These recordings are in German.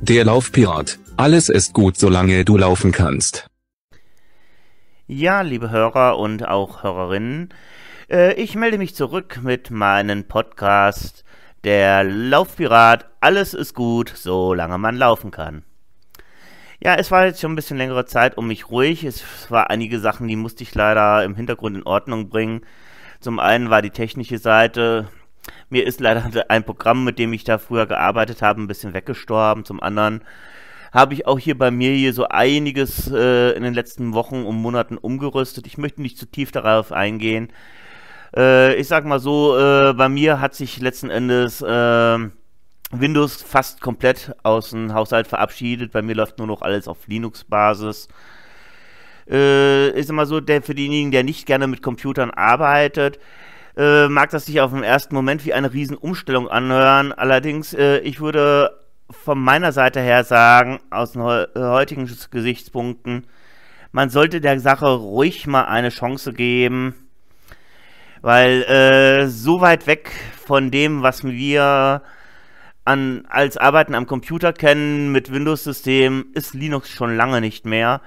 Der Laufpirat. Alles ist gut, solange du laufen kannst. Ja, liebe Hörer und auch Hörerinnen, äh, ich melde mich zurück mit meinem Podcast Der Laufpirat. Alles ist gut, solange man laufen kann. Ja, es war jetzt schon ein bisschen längere Zeit um mich ruhig. Es war einige Sachen, die musste ich leider im Hintergrund in Ordnung bringen. Zum einen war die technische Seite. Mir ist leider ein Programm, mit dem ich da früher gearbeitet habe, ein bisschen weggestorben. Zum anderen habe ich auch hier bei mir hier so einiges äh, in den letzten Wochen und Monaten umgerüstet. Ich möchte nicht zu tief darauf eingehen. Äh, ich sag mal so, äh, bei mir hat sich letzten Endes ähm, Windows fast komplett aus dem Haushalt verabschiedet. Bei mir läuft nur noch alles auf Linux-Basis äh, ist immer so, der für diejenigen, der nicht gerne mit Computern arbeitet, äh, mag das sich auf den ersten Moment wie eine Riesenumstellung anhören. Allerdings, äh, ich würde von meiner Seite her sagen, aus den äh, heutigen Gesichtspunkten, man sollte der Sache ruhig mal eine Chance geben, weil äh, so weit weg von dem, was wir an, als Arbeiten am Computer kennen mit Windows-Systemen, ist Linux schon lange nicht mehr.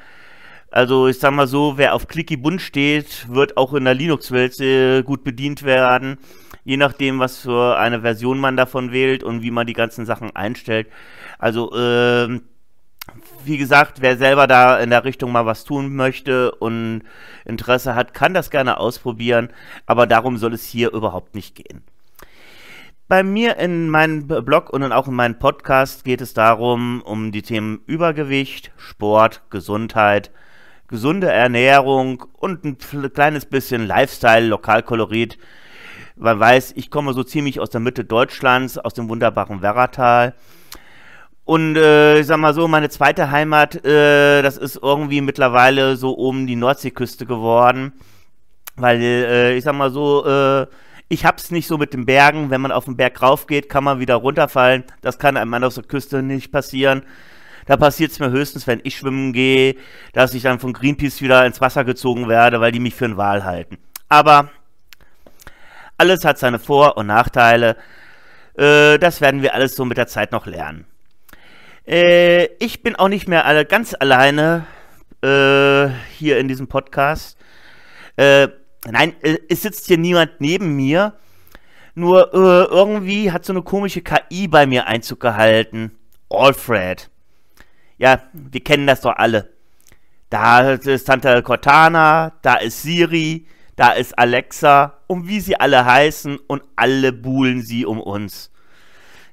Also ich sag mal so, wer auf Clicky Bunt steht, wird auch in der Linux-Welt gut bedient werden. Je nachdem, was für eine Version man davon wählt und wie man die ganzen Sachen einstellt. Also, ähm, wie gesagt, wer selber da in der Richtung mal was tun möchte und Interesse hat, kann das gerne ausprobieren, aber darum soll es hier überhaupt nicht gehen. Bei mir in meinem Blog und auch in meinem Podcast geht es darum, um die Themen Übergewicht, Sport, Gesundheit, gesunde Ernährung und ein kleines bisschen Lifestyle, Lokalkolorit. Man weiß, ich komme so ziemlich aus der Mitte Deutschlands, aus dem wunderbaren Werratal. Und äh, ich sag mal so, meine zweite Heimat, äh, das ist irgendwie mittlerweile so oben die Nordseeküste geworden. Weil, äh, ich sag mal so, äh, ich hab's nicht so mit den Bergen. Wenn man auf den Berg rauf geht, kann man wieder runterfallen. Das kann einem an der Küste nicht passieren. Da passiert es mir höchstens, wenn ich schwimmen gehe, dass ich dann von Greenpeace wieder ins Wasser gezogen werde, weil die mich für einen Wal halten. Aber alles hat seine Vor- und Nachteile. Äh, das werden wir alles so mit der Zeit noch lernen. Äh, ich bin auch nicht mehr alle, ganz alleine äh, hier in diesem Podcast. Äh, nein, äh, es sitzt hier niemand neben mir. Nur äh, irgendwie hat so eine komische KI bei mir Einzug gehalten. Alfred. Ja, wir kennen das doch alle. Da ist Santa Cortana, da ist Siri, da ist Alexa und wie sie alle heißen und alle buhlen sie um uns.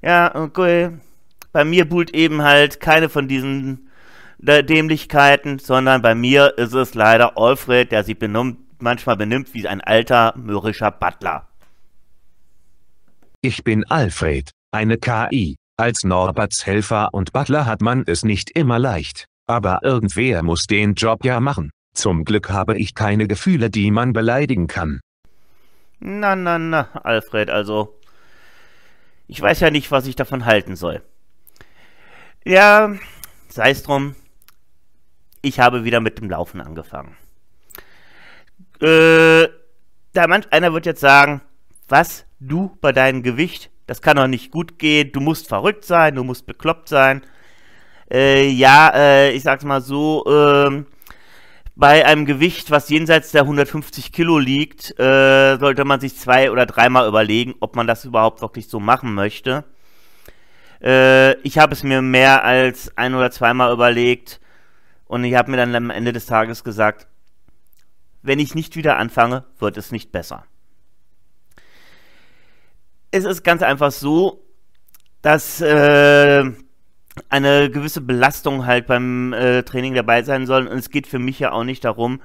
Ja, okay. Bei mir buhlt eben halt keine von diesen äh, Dämlichkeiten, sondern bei mir ist es leider Alfred, der sich benimmt, manchmal benimmt wie ein alter mürrischer Butler. Ich bin Alfred, eine KI, als Norberts Helfer und Butler hat man es nicht immer leicht, aber irgendwer muss den Job ja machen. Zum Glück habe ich keine Gefühle, die man beleidigen kann. Na, na, na, Alfred, also. Ich weiß ja nicht, was ich davon halten soll. Ja, sei es drum. Ich habe wieder mit dem Laufen angefangen. Äh, da manch einer wird jetzt sagen, was, du bei deinem Gewicht? das kann doch nicht gut gehen, du musst verrückt sein, du musst bekloppt sein. Äh, ja, äh, ich sag's mal so, ähm, bei einem Gewicht, was jenseits der 150 Kilo liegt, äh, sollte man sich zwei oder dreimal überlegen, ob man das überhaupt wirklich so machen möchte. Äh, ich habe es mir mehr als ein oder zweimal überlegt und ich habe mir dann am Ende des Tages gesagt, wenn ich nicht wieder anfange, wird es nicht besser es ist ganz einfach so, dass äh, eine gewisse Belastung halt beim äh, Training dabei sein soll. Und es geht für mich ja auch nicht darum,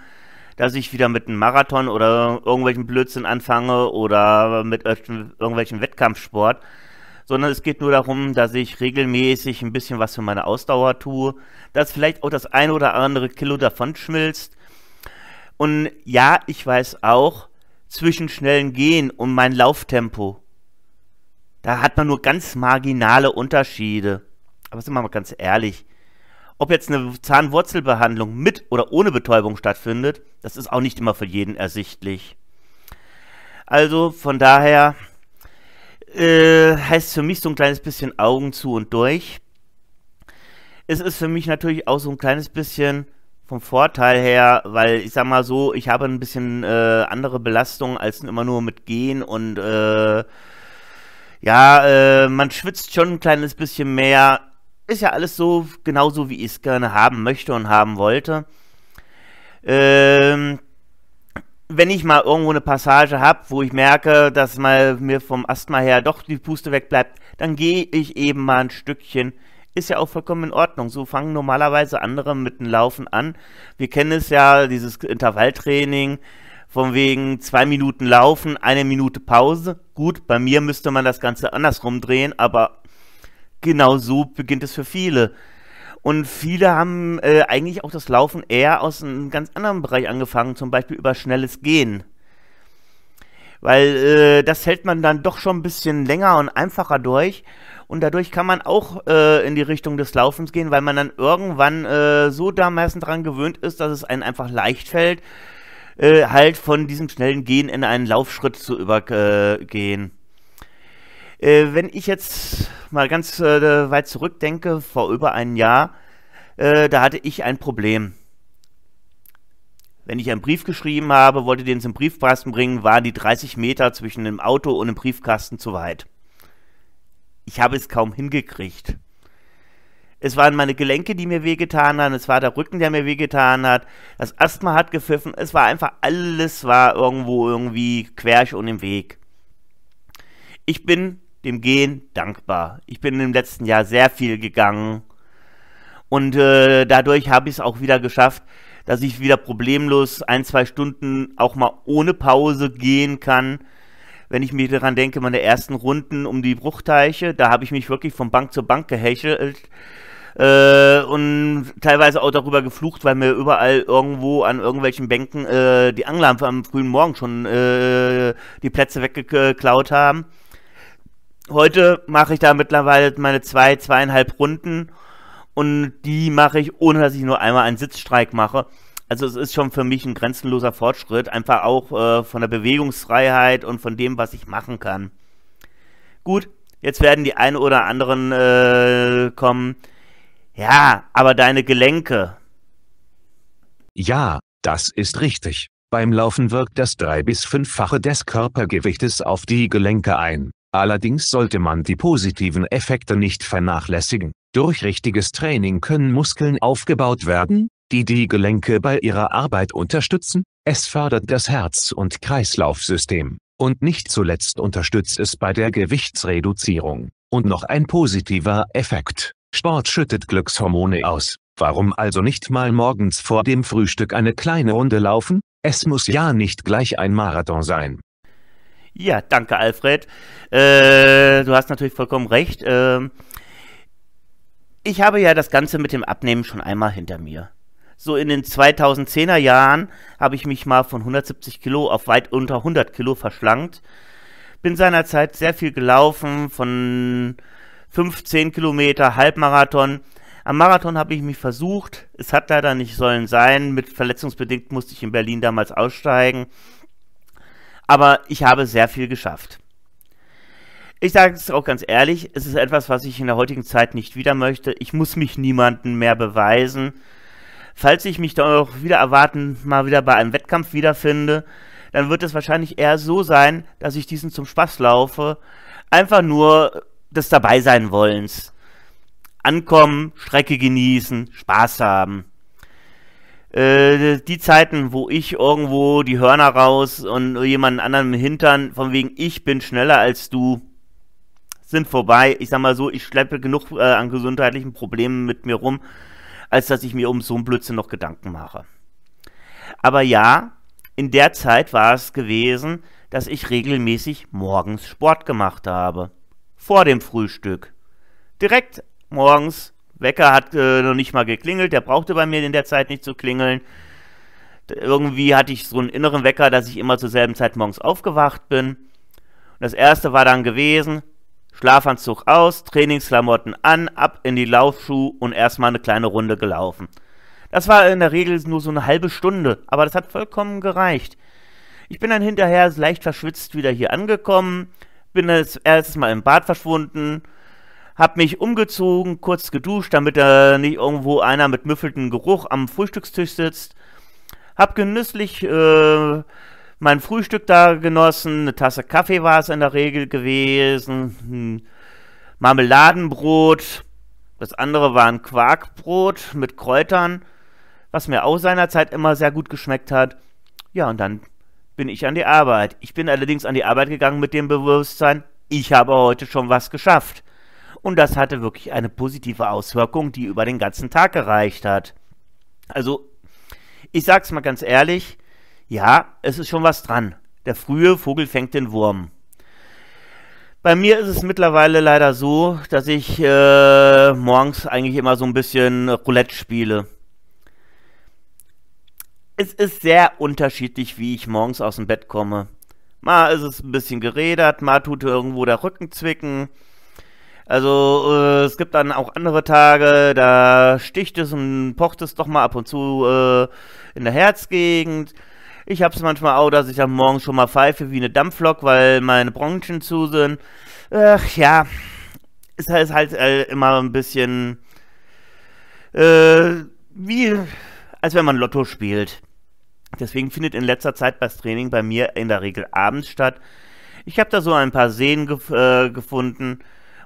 dass ich wieder mit einem Marathon oder irgendwelchen Blödsinn anfange oder mit irgendwelchen Wettkampfsport, sondern es geht nur darum, dass ich regelmäßig ein bisschen was für meine Ausdauer tue, dass vielleicht auch das ein oder andere Kilo davon schmilzt. Und ja, ich weiß auch, zwischen schnellen Gehen und mein Lauftempo da hat man nur ganz marginale Unterschiede. Aber sind wir mal ganz ehrlich, ob jetzt eine Zahnwurzelbehandlung mit oder ohne Betäubung stattfindet, das ist auch nicht immer für jeden ersichtlich. Also von daher äh, heißt es für mich so ein kleines bisschen Augen zu und durch. Es ist für mich natürlich auch so ein kleines bisschen vom Vorteil her, weil ich sag mal so, ich habe ein bisschen äh, andere Belastungen als immer nur mit Gehen und äh, ja, äh, man schwitzt schon ein kleines bisschen mehr. Ist ja alles so, genauso wie ich es gerne haben möchte und haben wollte. Ähm, wenn ich mal irgendwo eine Passage habe, wo ich merke, dass mal mir vom Asthma her doch die Puste wegbleibt, dann gehe ich eben mal ein Stückchen. Ist ja auch vollkommen in Ordnung. So fangen normalerweise andere mit dem Laufen an. Wir kennen es ja, dieses Intervalltraining von wegen zwei Minuten laufen, eine Minute Pause. Gut, bei mir müsste man das Ganze andersrum drehen, aber genau so beginnt es für viele. Und viele haben äh, eigentlich auch das Laufen eher aus einem ganz anderen Bereich angefangen, zum Beispiel über schnelles Gehen. Weil äh, das hält man dann doch schon ein bisschen länger und einfacher durch. Und dadurch kann man auch äh, in die Richtung des Laufens gehen, weil man dann irgendwann äh, so dermaßen dran gewöhnt ist, dass es einem einfach leicht fällt, äh, halt von diesem schnellen Gehen in einen Laufschritt zu übergehen. Äh, wenn ich jetzt mal ganz äh, weit zurückdenke, vor über einem Jahr, äh, da hatte ich ein Problem. Wenn ich einen Brief geschrieben habe, wollte den zum Briefkasten bringen, waren die 30 Meter zwischen dem Auto und dem Briefkasten zu weit. Ich habe es kaum hingekriegt es waren meine Gelenke, die mir wehgetan haben, es war der Rücken, der mir wehgetan hat, das Asthma hat gepfiffen, es war einfach alles war irgendwo irgendwie quersch und im Weg. Ich bin dem Gehen dankbar. Ich bin im letzten Jahr sehr viel gegangen und äh, dadurch habe ich es auch wieder geschafft, dass ich wieder problemlos ein, zwei Stunden auch mal ohne Pause gehen kann. Wenn ich mir daran denke, meine ersten Runden um die Bruchteiche, da habe ich mich wirklich von Bank zu Bank gehechelt äh, und teilweise auch darüber geflucht, weil mir überall irgendwo an irgendwelchen Bänken äh, die Angler am frühen Morgen schon äh, die Plätze weggeklaut haben. Heute mache ich da mittlerweile meine zwei, zweieinhalb Runden und die mache ich, ohne dass ich nur einmal einen Sitzstreik mache. Also es ist schon für mich ein grenzenloser Fortschritt, einfach auch äh, von der Bewegungsfreiheit und von dem, was ich machen kann. Gut, jetzt werden die einen oder anderen äh, kommen, ja, aber deine Gelenke. Ja, das ist richtig. Beim Laufen wirkt das drei bis fünffache des Körpergewichtes auf die Gelenke ein. Allerdings sollte man die positiven Effekte nicht vernachlässigen. Durch richtiges Training können Muskeln aufgebaut werden, die die Gelenke bei ihrer Arbeit unterstützen. Es fördert das Herz- und Kreislaufsystem. Und nicht zuletzt unterstützt es bei der Gewichtsreduzierung. Und noch ein positiver Effekt. Sport schüttet Glückshormone aus. Warum also nicht mal morgens vor dem Frühstück eine kleine Runde laufen? Es muss ja nicht gleich ein Marathon sein. Ja, danke Alfred. Äh, du hast natürlich vollkommen recht. Äh, ich habe ja das Ganze mit dem Abnehmen schon einmal hinter mir. So in den 2010er Jahren habe ich mich mal von 170 Kilo auf weit unter 100 Kilo verschlankt. Bin seinerzeit sehr viel gelaufen, von 15 Kilometer, Halbmarathon. Am Marathon habe ich mich versucht. Es hat leider nicht sollen sein. Mit verletzungsbedingt musste ich in Berlin damals aussteigen. Aber ich habe sehr viel geschafft. Ich sage es auch ganz ehrlich, es ist etwas, was ich in der heutigen Zeit nicht wieder möchte. Ich muss mich niemandem mehr beweisen. Falls ich mich dann auch wieder erwarten, mal wieder bei einem Wettkampf wiederfinde, dann wird es wahrscheinlich eher so sein, dass ich diesen zum Spaß laufe. Einfach nur, des Dabeiseinwollens. Ankommen, Strecke genießen, Spaß haben. Äh, die Zeiten, wo ich irgendwo die Hörner raus und jemanden anderen im Hintern, von wegen ich bin schneller als du, sind vorbei. Ich sag mal so, ich schleppe genug äh, an gesundheitlichen Problemen mit mir rum, als dass ich mir um so einen Blödsinn noch Gedanken mache. Aber ja, in der Zeit war es gewesen, dass ich regelmäßig morgens Sport gemacht habe vor dem Frühstück. Direkt morgens. Wecker hat äh, noch nicht mal geklingelt, der brauchte bei mir in der Zeit nicht zu klingeln. Irgendwie hatte ich so einen inneren Wecker, dass ich immer zur selben Zeit morgens aufgewacht bin. Und das erste war dann gewesen, Schlafanzug aus, Trainingsklamotten an, ab in die Laufschuhe und erstmal eine kleine Runde gelaufen. Das war in der Regel nur so eine halbe Stunde, aber das hat vollkommen gereicht. Ich bin dann hinterher leicht verschwitzt wieder hier angekommen, bin das erste Mal im Bad verschwunden, hab mich umgezogen, kurz geduscht, damit da nicht irgendwo einer mit müffeltem Geruch am Frühstückstisch sitzt, hab genüsslich äh, mein Frühstück da genossen, eine Tasse Kaffee war es in der Regel gewesen, hm, Marmeladenbrot, das andere war ein Quarkbrot mit Kräutern, was mir auch seinerzeit immer sehr gut geschmeckt hat. Ja, und dann bin ich an die Arbeit. Ich bin allerdings an die Arbeit gegangen mit dem Bewusstsein, ich habe heute schon was geschafft. Und das hatte wirklich eine positive Auswirkung, die über den ganzen Tag gereicht hat. Also, ich sag's mal ganz ehrlich, ja, es ist schon was dran. Der frühe Vogel fängt den Wurm. Bei mir ist es mittlerweile leider so, dass ich äh, morgens eigentlich immer so ein bisschen Roulette spiele es ist sehr unterschiedlich, wie ich morgens aus dem Bett komme. Mal ist es ein bisschen geredert, mal tut irgendwo der Rücken zwicken. Also äh, es gibt dann auch andere Tage, da sticht es und pocht es doch mal ab und zu äh, in der Herzgegend. Ich habe es manchmal auch, dass ich am Morgen schon mal pfeife wie eine Dampflok, weil meine Bronchien zu sind. Ach ja, es ist halt äh, immer ein bisschen äh, wie, als wenn man Lotto spielt. Deswegen findet in letzter Zeit das Training bei mir in der Regel abends statt. Ich habe da so ein paar Seen gef äh, gefunden,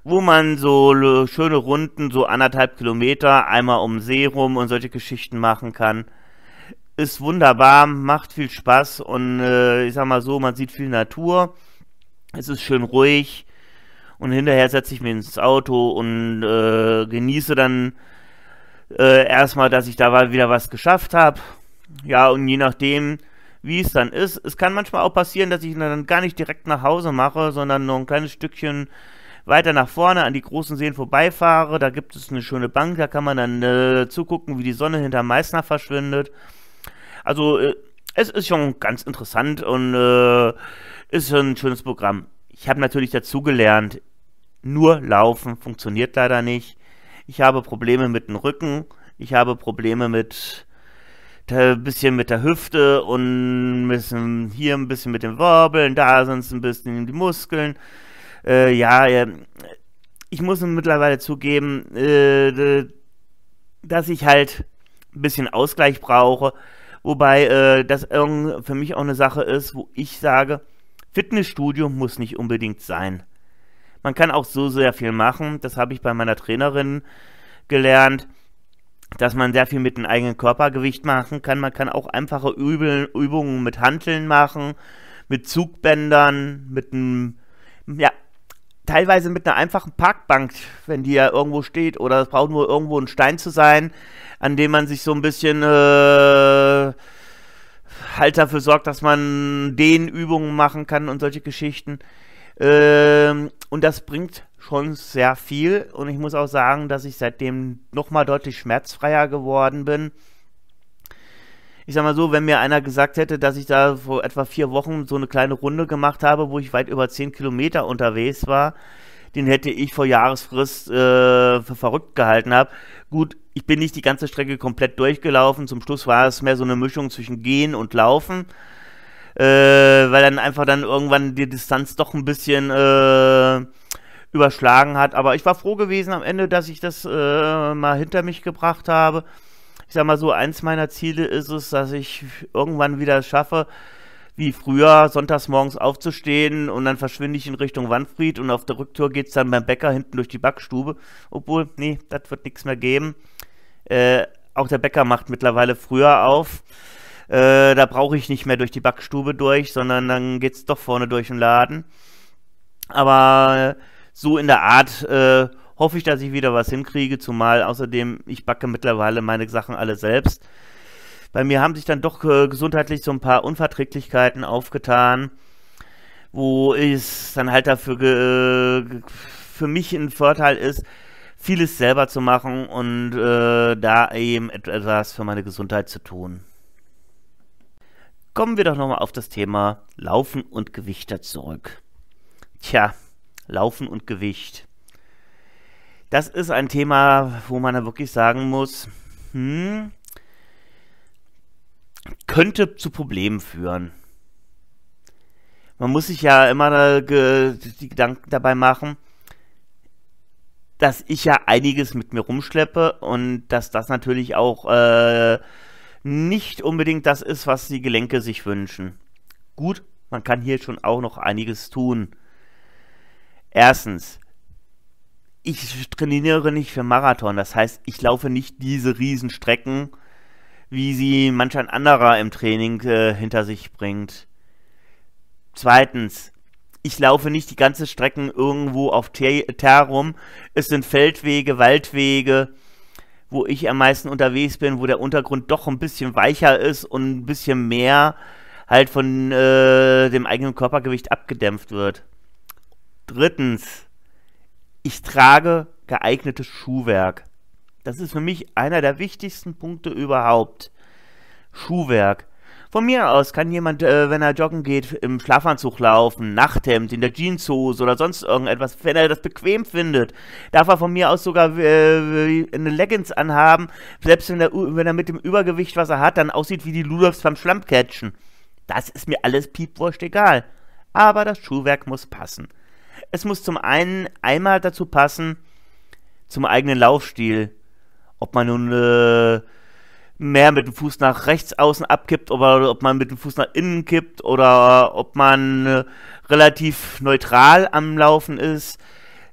wo man so schöne Runden, so anderthalb Kilometer, einmal um den See rum und solche Geschichten machen kann. Ist wunderbar, macht viel Spaß und äh, ich sag mal so, man sieht viel Natur. Es ist schön ruhig und hinterher setze ich mich ins Auto und äh, genieße dann äh, erstmal, dass ich da wieder was geschafft habe ja, und je nachdem, wie es dann ist. Es kann manchmal auch passieren, dass ich ihn dann gar nicht direkt nach Hause mache, sondern nur ein kleines Stückchen weiter nach vorne an die großen Seen vorbeifahre. Da gibt es eine schöne Bank, da kann man dann äh, zugucken, wie die Sonne hinter Meißner verschwindet. Also äh, es ist schon ganz interessant und äh, ist ein schönes Programm. Ich habe natürlich dazugelernt, nur laufen funktioniert leider nicht. Ich habe Probleme mit dem Rücken, ich habe Probleme mit ein bisschen mit der Hüfte und ein bisschen hier ein bisschen mit den Wobbeln, da sonst ein bisschen die Muskeln. Äh, ja, äh, ich muss mittlerweile zugeben, äh, dass ich halt ein bisschen Ausgleich brauche. Wobei äh, das für mich auch eine Sache ist, wo ich sage, Fitnessstudio muss nicht unbedingt sein. Man kann auch so sehr viel machen. Das habe ich bei meiner Trainerin gelernt dass man sehr viel mit dem eigenen Körpergewicht machen kann. Man kann auch einfache Übel, Übungen mit Hanteln machen, mit Zugbändern, mit einem, ja, teilweise mit einer einfachen Parkbank, wenn die ja irgendwo steht, oder es braucht nur irgendwo ein Stein zu sein, an dem man sich so ein bisschen äh, halt dafür sorgt, dass man den Übungen machen kann und solche Geschichten. Ähm, und das bringt schon sehr viel und ich muss auch sagen, dass ich seitdem nochmal deutlich schmerzfreier geworden bin. Ich sag mal so, wenn mir einer gesagt hätte, dass ich da vor etwa vier Wochen so eine kleine Runde gemacht habe, wo ich weit über zehn Kilometer unterwegs war, den hätte ich vor Jahresfrist äh, für verrückt gehalten habe. Gut, ich bin nicht die ganze Strecke komplett durchgelaufen. Zum Schluss war es mehr so eine Mischung zwischen Gehen und Laufen. Äh, weil dann einfach dann irgendwann die Distanz doch ein bisschen äh, überschlagen hat. Aber ich war froh gewesen am Ende, dass ich das äh, mal hinter mich gebracht habe. Ich sag mal so, eins meiner Ziele ist es, dass ich irgendwann wieder schaffe, wie früher, sonntags morgens aufzustehen und dann verschwinde ich in Richtung Wanfried und auf der Rücktour geht es dann beim Bäcker hinten durch die Backstube. Obwohl, nee, das wird nichts mehr geben. Äh, auch der Bäcker macht mittlerweile früher auf. Äh, da brauche ich nicht mehr durch die Backstube durch, sondern dann geht es doch vorne durch den Laden. Aber äh, so in der Art äh, hoffe ich, dass ich wieder was hinkriege, zumal außerdem ich backe mittlerweile meine Sachen alle selbst. Bei mir haben sich dann doch äh, gesundheitlich so ein paar Unverträglichkeiten aufgetan, wo es dann halt dafür für mich ein Vorteil ist, vieles selber zu machen und äh, da eben etwas für meine Gesundheit zu tun. Kommen wir doch nochmal auf das Thema Laufen und Gewichter zurück. Tja, Laufen und Gewicht. Das ist ein Thema, wo man da wirklich sagen muss, hm, könnte zu Problemen führen. Man muss sich ja immer die Gedanken dabei machen, dass ich ja einiges mit mir rumschleppe und dass das natürlich auch äh, nicht unbedingt das ist, was die Gelenke sich wünschen. Gut, man kann hier schon auch noch einiges tun. Erstens, ich trainiere nicht für Marathon. Das heißt, ich laufe nicht diese Riesenstrecken, wie sie manch ein anderer im Training äh, hinter sich bringt. Zweitens, ich laufe nicht die ganze Strecken irgendwo auf Terrum. Es sind Feldwege, Waldwege, wo ich am meisten unterwegs bin, wo der Untergrund doch ein bisschen weicher ist und ein bisschen mehr halt von äh, dem eigenen Körpergewicht abgedämpft wird. Drittens, ich trage geeignetes Schuhwerk. Das ist für mich einer der wichtigsten Punkte überhaupt. Schuhwerk. Von mir aus kann jemand, äh, wenn er joggen geht, im Schlafanzug laufen, Nachthemd, in der Jeanshose oder sonst irgendetwas, wenn er das bequem findet. Darf er von mir aus sogar äh, eine Leggings anhaben, selbst wenn er, wenn er mit dem Übergewicht, was er hat, dann aussieht wie die Ludolfs beim Schlammcatchen. Das ist mir alles piepwurscht egal. Aber das Schuhwerk muss passen. Es muss zum einen einmal dazu passen, zum eigenen Laufstil. Ob man nun äh, mehr mit dem Fuß nach rechts außen abkippt oder ob man mit dem Fuß nach innen kippt oder ob man äh, relativ neutral am Laufen ist.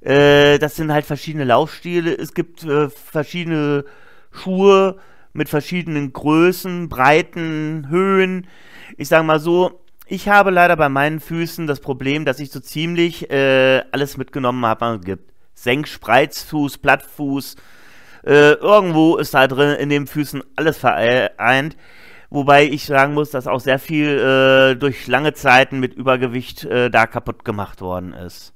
Äh, das sind halt verschiedene Laufstile. Es gibt äh, verschiedene Schuhe mit verschiedenen Größen, Breiten, Höhen. Ich sage mal so, ich habe leider bei meinen Füßen das Problem, dass ich so ziemlich äh, alles mitgenommen habe, was es gibt. Senkspreizfuß, Plattfuß, äh, irgendwo ist da drin in den Füßen alles vereint. Wobei ich sagen muss, dass auch sehr viel äh, durch lange Zeiten mit Übergewicht äh, da kaputt gemacht worden ist.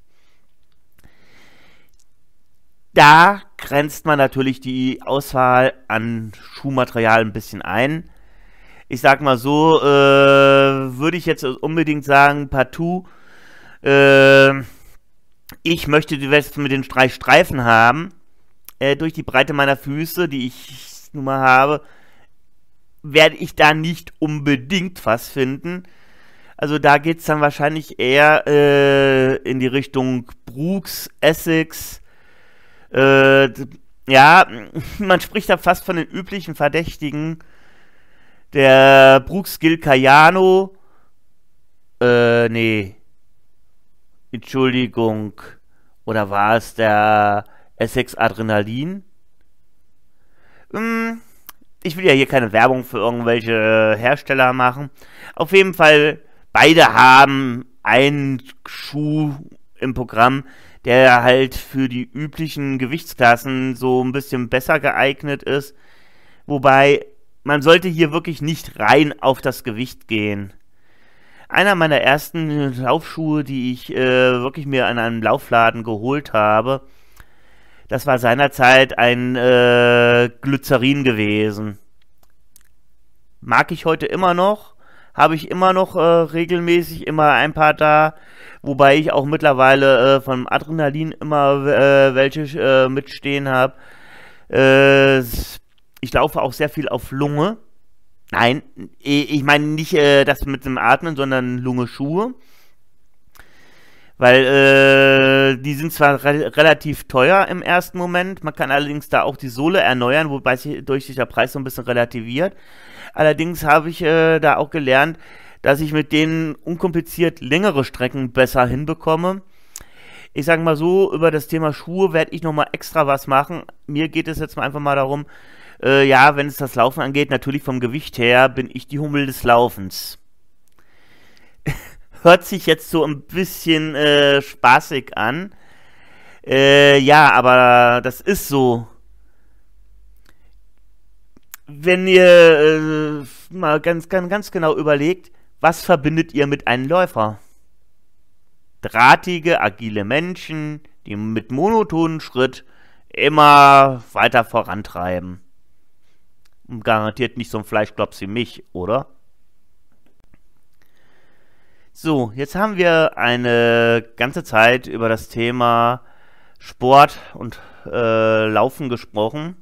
Da grenzt man natürlich die Auswahl an Schuhmaterial ein bisschen ein. Ich sag mal so, äh, würde ich jetzt unbedingt sagen, partout, äh, ich möchte die Weste mit den drei Streifen haben, äh, durch die Breite meiner Füße, die ich nun mal habe, werde ich da nicht unbedingt was finden. Also da geht es dann wahrscheinlich eher äh, in die Richtung Brooks, Essex. Äh, ja, man spricht da fast von den üblichen Verdächtigen. Der Brooks Gil Cayano. Äh, nee. Entschuldigung. Oder war es der Essex Adrenalin? Hm, ich will ja hier keine Werbung für irgendwelche äh, Hersteller machen. Auf jeden Fall, beide haben einen Schuh im Programm, der halt für die üblichen Gewichtsklassen so ein bisschen besser geeignet ist. Wobei man sollte hier wirklich nicht rein auf das Gewicht gehen. Einer meiner ersten Laufschuhe, die ich äh, wirklich mir an einem Laufladen geholt habe, das war seinerzeit ein äh, Glycerin gewesen. Mag ich heute immer noch, habe ich immer noch äh, regelmäßig immer ein paar da, wobei ich auch mittlerweile äh, vom Adrenalin immer äh, welche äh, mitstehen habe. Äh, ich laufe auch sehr viel auf Lunge. Nein, ich meine nicht äh, das mit dem Atmen, sondern Lunge-Schuhe. Weil äh, die sind zwar re relativ teuer im ersten Moment, man kann allerdings da auch die Sohle erneuern, wobei sich durch sich der Preis so ein bisschen relativiert. Allerdings habe ich äh, da auch gelernt, dass ich mit denen unkompliziert längere Strecken besser hinbekomme. Ich sage mal so, über das Thema Schuhe werde ich nochmal extra was machen. Mir geht es jetzt mal einfach mal darum, äh, ja, wenn es das Laufen angeht, natürlich vom Gewicht her bin ich die Hummel des Laufens. Hört sich jetzt so ein bisschen äh, spaßig an. Äh, ja, aber das ist so. Wenn ihr äh, mal ganz, ganz, ganz genau überlegt, was verbindet ihr mit einem Läufer? Drahtige, agile Menschen, die mit monotonen Schritt immer weiter vorantreiben. Garantiert nicht so ein Fleischklops wie mich, oder? So, jetzt haben wir eine ganze Zeit über das Thema Sport und äh, Laufen gesprochen.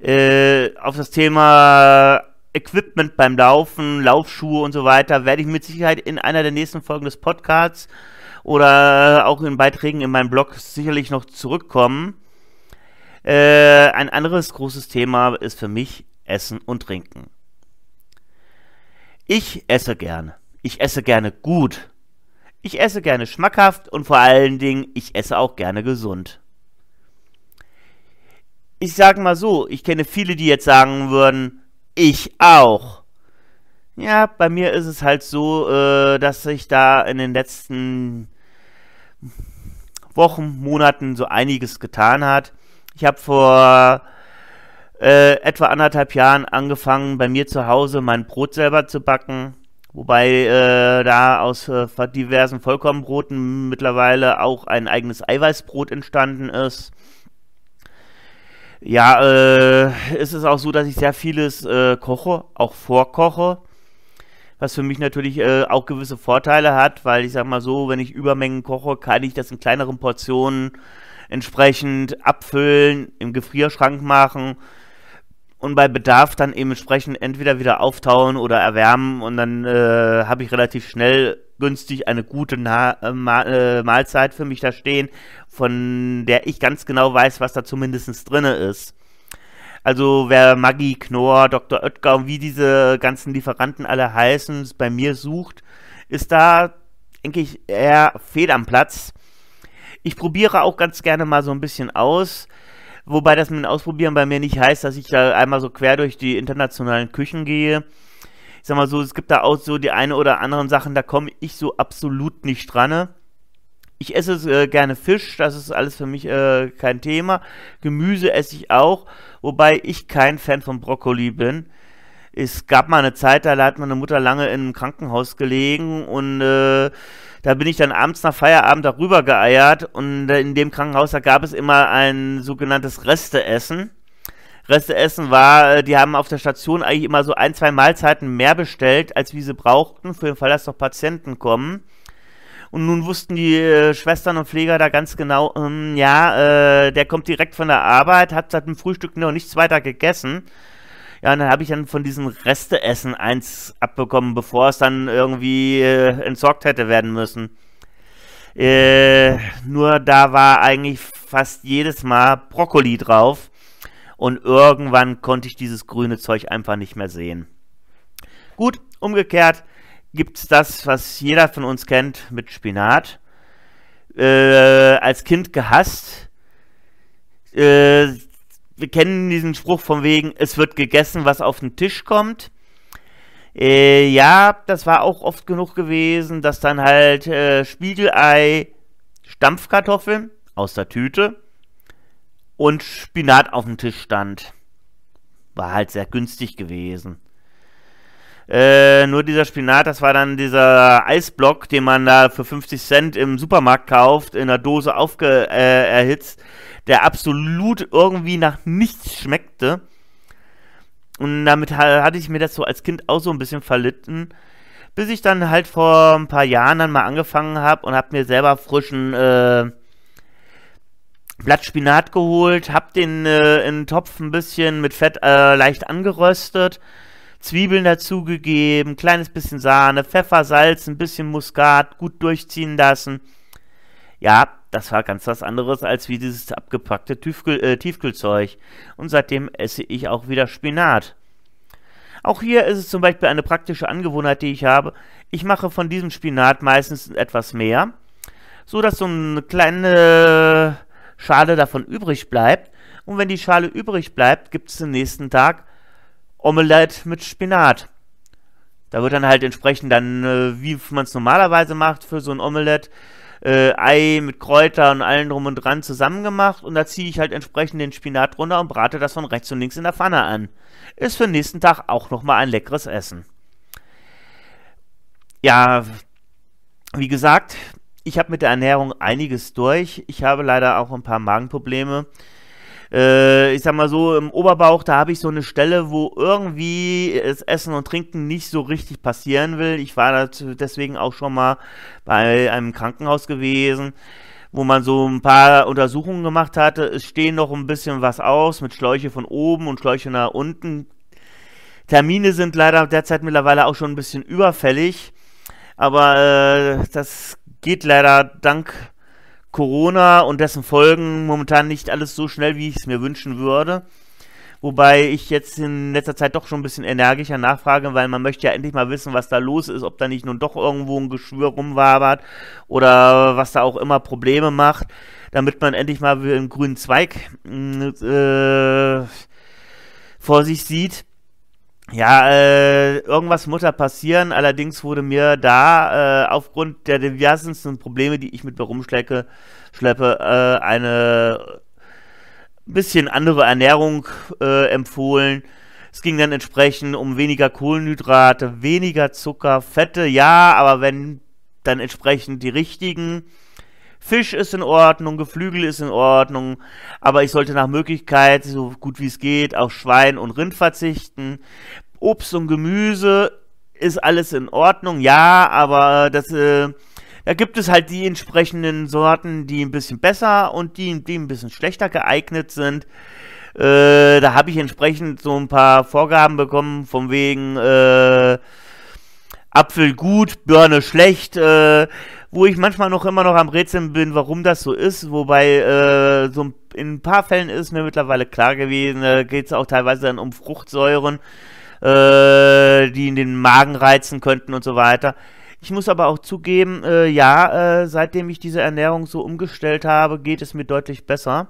Äh, auf das Thema Equipment beim Laufen, Laufschuhe und so weiter werde ich mit Sicherheit in einer der nächsten Folgen des Podcasts oder auch in Beiträgen in meinem Blog sicherlich noch zurückkommen. Äh, ein anderes großes Thema ist für mich Essen und Trinken. Ich esse gerne. Ich esse gerne gut. Ich esse gerne schmackhaft und vor allen Dingen, ich esse auch gerne gesund. Ich sage mal so, ich kenne viele, die jetzt sagen würden, ich auch. Ja, bei mir ist es halt so, äh, dass sich da in den letzten Wochen, Monaten so einiges getan hat. Ich habe vor äh, etwa anderthalb Jahren angefangen, bei mir zu Hause mein Brot selber zu backen. Wobei äh, da aus äh, diversen Vollkornbroten mittlerweile auch ein eigenes Eiweißbrot entstanden ist. Ja, äh, ist es auch so, dass ich sehr vieles äh, koche, auch vorkoche. Was für mich natürlich äh, auch gewisse Vorteile hat, weil ich sag mal so, wenn ich Übermengen koche, kann ich das in kleineren Portionen äh, entsprechend abfüllen, im Gefrierschrank machen und bei Bedarf dann eben entsprechend entweder wieder auftauen oder erwärmen und dann äh, habe ich relativ schnell günstig eine gute Na äh, äh Mahlzeit für mich da stehen, von der ich ganz genau weiß, was da zumindest drin ist. Also wer Maggi, Knorr, Dr. Oetker und wie diese ganzen Lieferanten alle heißen, bei mir sucht, ist da, denke ich, eher fehl am Platz. Ich probiere auch ganz gerne mal so ein bisschen aus. Wobei das mit dem Ausprobieren bei mir nicht heißt, dass ich da einmal so quer durch die internationalen Küchen gehe. Ich sag mal so, es gibt da auch so die eine oder anderen Sachen, da komme ich so absolut nicht dran. Ich esse äh, gerne Fisch, das ist alles für mich äh, kein Thema. Gemüse esse ich auch, wobei ich kein Fan von Brokkoli bin. Es gab mal eine Zeit, da hat meine Mutter lange im Krankenhaus gelegen und äh, da bin ich dann abends nach Feierabend darüber geeiert und äh, in dem Krankenhaus, da gab es immer ein sogenanntes Resteessen. Resteessen war, äh, die haben auf der Station eigentlich immer so ein, zwei Mahlzeiten mehr bestellt, als wie sie brauchten, für den Fall, dass noch Patienten kommen. Und nun wussten die äh, Schwestern und Pfleger da ganz genau, ähm, ja, äh, der kommt direkt von der Arbeit, hat seit dem Frühstück noch nichts weiter gegessen. Ja, und dann habe ich dann von diesem Resteessen eins abbekommen, bevor es dann irgendwie äh, entsorgt hätte werden müssen. Äh, nur da war eigentlich fast jedes Mal Brokkoli drauf. Und irgendwann konnte ich dieses grüne Zeug einfach nicht mehr sehen. Gut, umgekehrt gibt es das, was jeder von uns kennt mit Spinat. Äh, als Kind gehasst. Äh, wir kennen diesen Spruch von wegen, es wird gegessen, was auf den Tisch kommt. Äh, ja, das war auch oft genug gewesen, dass dann halt äh, Spiegelei, Stampfkartoffeln aus der Tüte und Spinat auf dem Tisch stand. War halt sehr günstig gewesen. Äh, nur dieser Spinat, das war dann dieser Eisblock, den man da für 50 Cent im Supermarkt kauft, in einer Dose aufge äh, erhitzt, der absolut irgendwie nach nichts schmeckte. Und damit hatte ich mir das so als Kind auch so ein bisschen verlitten, bis ich dann halt vor ein paar Jahren dann mal angefangen habe und habe mir selber frischen äh, Blattspinat geholt, habe den äh, in den Topf ein bisschen mit Fett äh, leicht angeröstet Zwiebeln dazugegeben, kleines bisschen Sahne, Pfeffer, Salz, ein bisschen Muskat, gut durchziehen lassen. Ja, das war ganz was anderes als wie dieses abgepackte Tiefkühl, äh, Tiefkühlzeug. Und seitdem esse ich auch wieder Spinat. Auch hier ist es zum Beispiel eine praktische Angewohnheit, die ich habe. Ich mache von diesem Spinat meistens etwas mehr, so dass so eine kleine Schale davon übrig bleibt. Und wenn die Schale übrig bleibt, gibt es den nächsten Tag Omelette mit Spinat. Da wird dann halt entsprechend dann, äh, wie man es normalerweise macht für so ein Omelette, äh, Ei mit Kräutern und allem drum und dran zusammengemacht und da ziehe ich halt entsprechend den Spinat runter und brate das von rechts und links in der Pfanne an. Ist für den nächsten Tag auch nochmal ein leckeres Essen. Ja, wie gesagt, ich habe mit der Ernährung einiges durch. Ich habe leider auch ein paar Magenprobleme äh, ich sag mal so, im Oberbauch, da habe ich so eine Stelle, wo irgendwie das Essen und Trinken nicht so richtig passieren will. Ich war deswegen auch schon mal bei einem Krankenhaus gewesen wo man so ein paar Untersuchungen gemacht hatte. Es stehen noch ein bisschen was aus mit Schläuche von oben und Schläuche nach unten. Termine sind leider derzeit mittlerweile auch schon ein bisschen überfällig, aber äh, das geht leider dank Corona und dessen Folgen momentan nicht alles so schnell, wie ich es mir wünschen würde. Wobei ich jetzt in letzter Zeit doch schon ein bisschen energischer nachfrage, weil man möchte ja endlich mal wissen, was da los ist, ob da nicht nun doch irgendwo ein Geschwür rumwabert oder was da auch immer Probleme macht, damit man endlich mal einen grünen Zweig mm, äh, vor sich sieht. Ja, äh, irgendwas da passieren. Allerdings wurde mir da äh, aufgrund der diversen Probleme, die ich mit mir rumschleppe, schleppe, äh, eine bisschen andere Ernährung äh, empfohlen. Es ging dann entsprechend um weniger Kohlenhydrate, weniger Zucker, Fette, ja, aber wenn dann entsprechend die richtigen. Fisch ist in Ordnung, Geflügel ist in Ordnung, aber ich sollte nach Möglichkeit, so gut wie es geht, auf Schwein und Rind verzichten. Obst und Gemüse ist alles in Ordnung, ja, aber äh, das, äh, da gibt es halt die entsprechenden Sorten, die ein bisschen besser und die, die ein bisschen schlechter geeignet sind. Äh, da habe ich entsprechend so ein paar Vorgaben bekommen, von wegen, äh, Apfel gut, Birne schlecht, äh, wo ich manchmal noch immer noch am Rätseln bin, warum das so ist, wobei äh, so in ein paar Fällen ist mir mittlerweile klar gewesen, äh, geht es auch teilweise dann um Fruchtsäuren, äh, die in den Magen reizen könnten und so weiter. Ich muss aber auch zugeben, äh, ja, äh, seitdem ich diese Ernährung so umgestellt habe, geht es mir deutlich besser.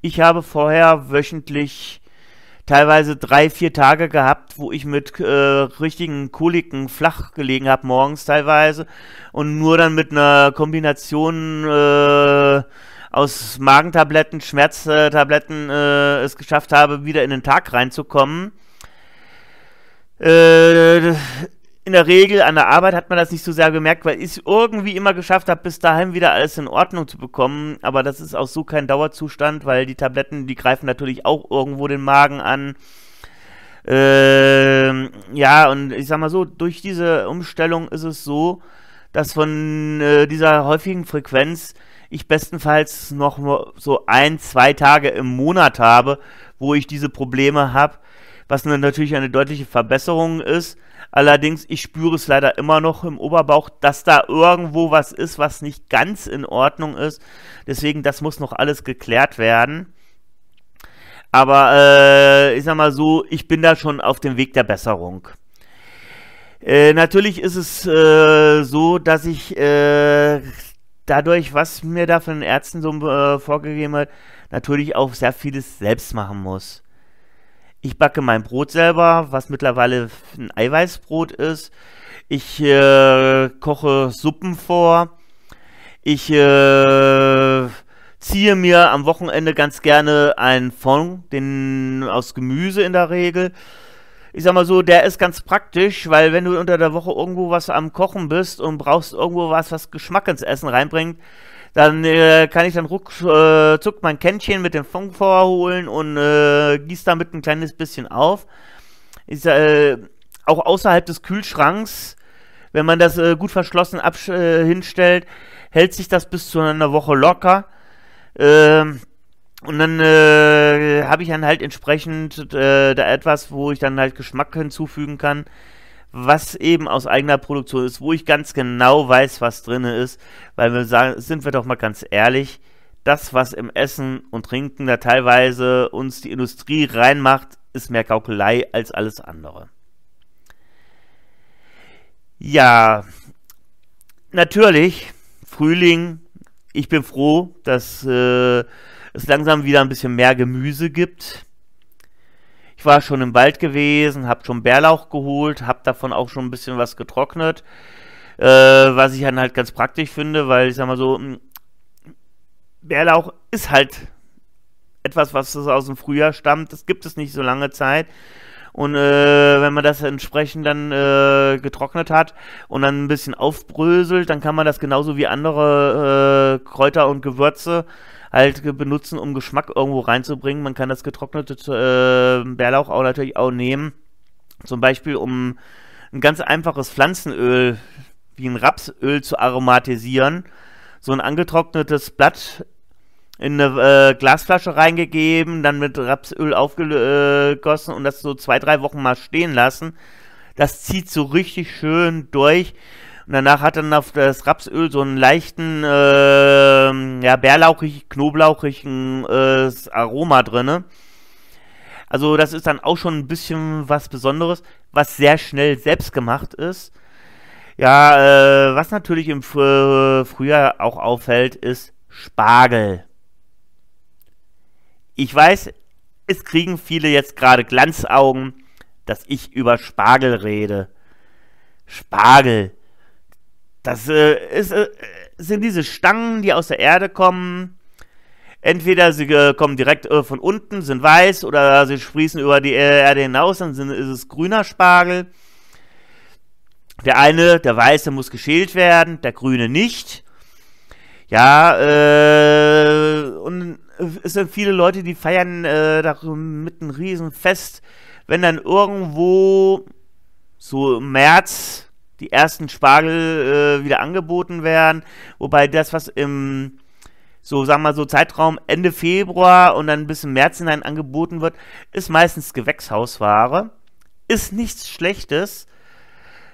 Ich habe vorher wöchentlich teilweise drei, vier Tage gehabt, wo ich mit äh, richtigen Koliken flach gelegen habe, morgens teilweise. Und nur dann mit einer Kombination äh, aus Magentabletten, Schmerztabletten äh, es geschafft habe, wieder in den Tag reinzukommen. Äh, in der Regel an der Arbeit hat man das nicht so sehr gemerkt, weil ich es irgendwie immer geschafft habe, bis dahin wieder alles in Ordnung zu bekommen. Aber das ist auch so kein Dauerzustand, weil die Tabletten, die greifen natürlich auch irgendwo den Magen an. Ähm, ja, und ich sag mal so, durch diese Umstellung ist es so, dass von äh, dieser häufigen Frequenz ich bestenfalls noch so ein, zwei Tage im Monat habe, wo ich diese Probleme habe was ne-, natürlich eine deutliche Verbesserung ist. Allerdings, ich spüre es leider immer noch im Oberbauch, dass da irgendwo was ist, was nicht ganz in Ordnung ist. Deswegen, das muss noch alles geklärt werden. Aber äh, ich sag mal so, ich bin da schon auf dem Weg der Besserung. Äh, natürlich ist es äh, so, dass ich äh, dadurch, was mir da von den Ärzten so äh, vorgegeben wird, natürlich auch sehr vieles selbst machen muss. Ich backe mein Brot selber, was mittlerweile ein Eiweißbrot ist. Ich äh, koche Suppen vor. Ich äh, ziehe mir am Wochenende ganz gerne einen Fond, den aus Gemüse in der Regel. Ich sag mal so, der ist ganz praktisch, weil wenn du unter der Woche irgendwo was am Kochen bist und brauchst irgendwo was, was Geschmack ins Essen reinbringt, dann äh, kann ich dann ruckzuck äh, mein Kännchen mit dem Funk vorholen und äh, gieße damit ein kleines bisschen auf. Ist, äh, auch außerhalb des Kühlschranks, wenn man das äh, gut verschlossen äh, hinstellt, hält sich das bis zu einer Woche locker. Ähm, und dann äh, habe ich dann halt entsprechend äh, da etwas, wo ich dann halt Geschmack hinzufügen kann was eben aus eigener Produktion ist, wo ich ganz genau weiß, was drin ist, weil wir sagen, sind wir doch mal ganz ehrlich, das, was im Essen und Trinken da teilweise uns die Industrie reinmacht, ist mehr Gaukelei als alles andere. Ja, natürlich, Frühling, ich bin froh, dass äh, es langsam wieder ein bisschen mehr Gemüse gibt. Ich war schon im Wald gewesen, habe schon Bärlauch geholt, habe davon auch schon ein bisschen was getrocknet, äh, was ich dann halt ganz praktisch finde, weil ich sag mal so, hm, Bärlauch ist halt etwas, was aus dem Frühjahr stammt. Das gibt es nicht so lange Zeit. Und äh, wenn man das entsprechend dann äh, getrocknet hat und dann ein bisschen aufbröselt, dann kann man das genauso wie andere äh, Kräuter und Gewürze halt benutzen, um Geschmack irgendwo reinzubringen. Man kann das getrocknete äh, Bärlauch auch natürlich auch nehmen. Zum Beispiel, um ein ganz einfaches Pflanzenöl wie ein Rapsöl zu aromatisieren. So ein angetrocknetes Blatt in eine äh, Glasflasche reingegeben, dann mit Rapsöl aufgegossen äh, und das so zwei, drei Wochen mal stehen lassen. Das zieht so richtig schön durch. Und danach hat dann auf das Rapsöl so einen leichten, äh, ja, bärlauchig, knoblauchigen äh, Aroma drin. Also das ist dann auch schon ein bisschen was Besonderes, was sehr schnell selbst gemacht ist. Ja, äh, was natürlich im Fr äh, Frühjahr auch auffällt, ist Spargel. Ich weiß, es kriegen viele jetzt gerade Glanzaugen, dass ich über Spargel rede. Spargel das äh, ist, äh, sind diese Stangen, die aus der Erde kommen. Entweder sie äh, kommen direkt äh, von unten, sind weiß, oder sie sprießen über die äh, Erde hinaus, dann sind, ist es grüner Spargel. Der eine, der weiße, muss geschält werden, der grüne nicht. Ja, äh, und es sind viele Leute, die feiern äh, mit einem Riesenfest, wenn dann irgendwo so im März die ersten Spargel äh, wieder angeboten werden. Wobei das, was im so, sagen wir mal so, Zeitraum Ende Februar und dann bis im März hinein angeboten wird, ist meistens Gewächshausware. Ist nichts Schlechtes.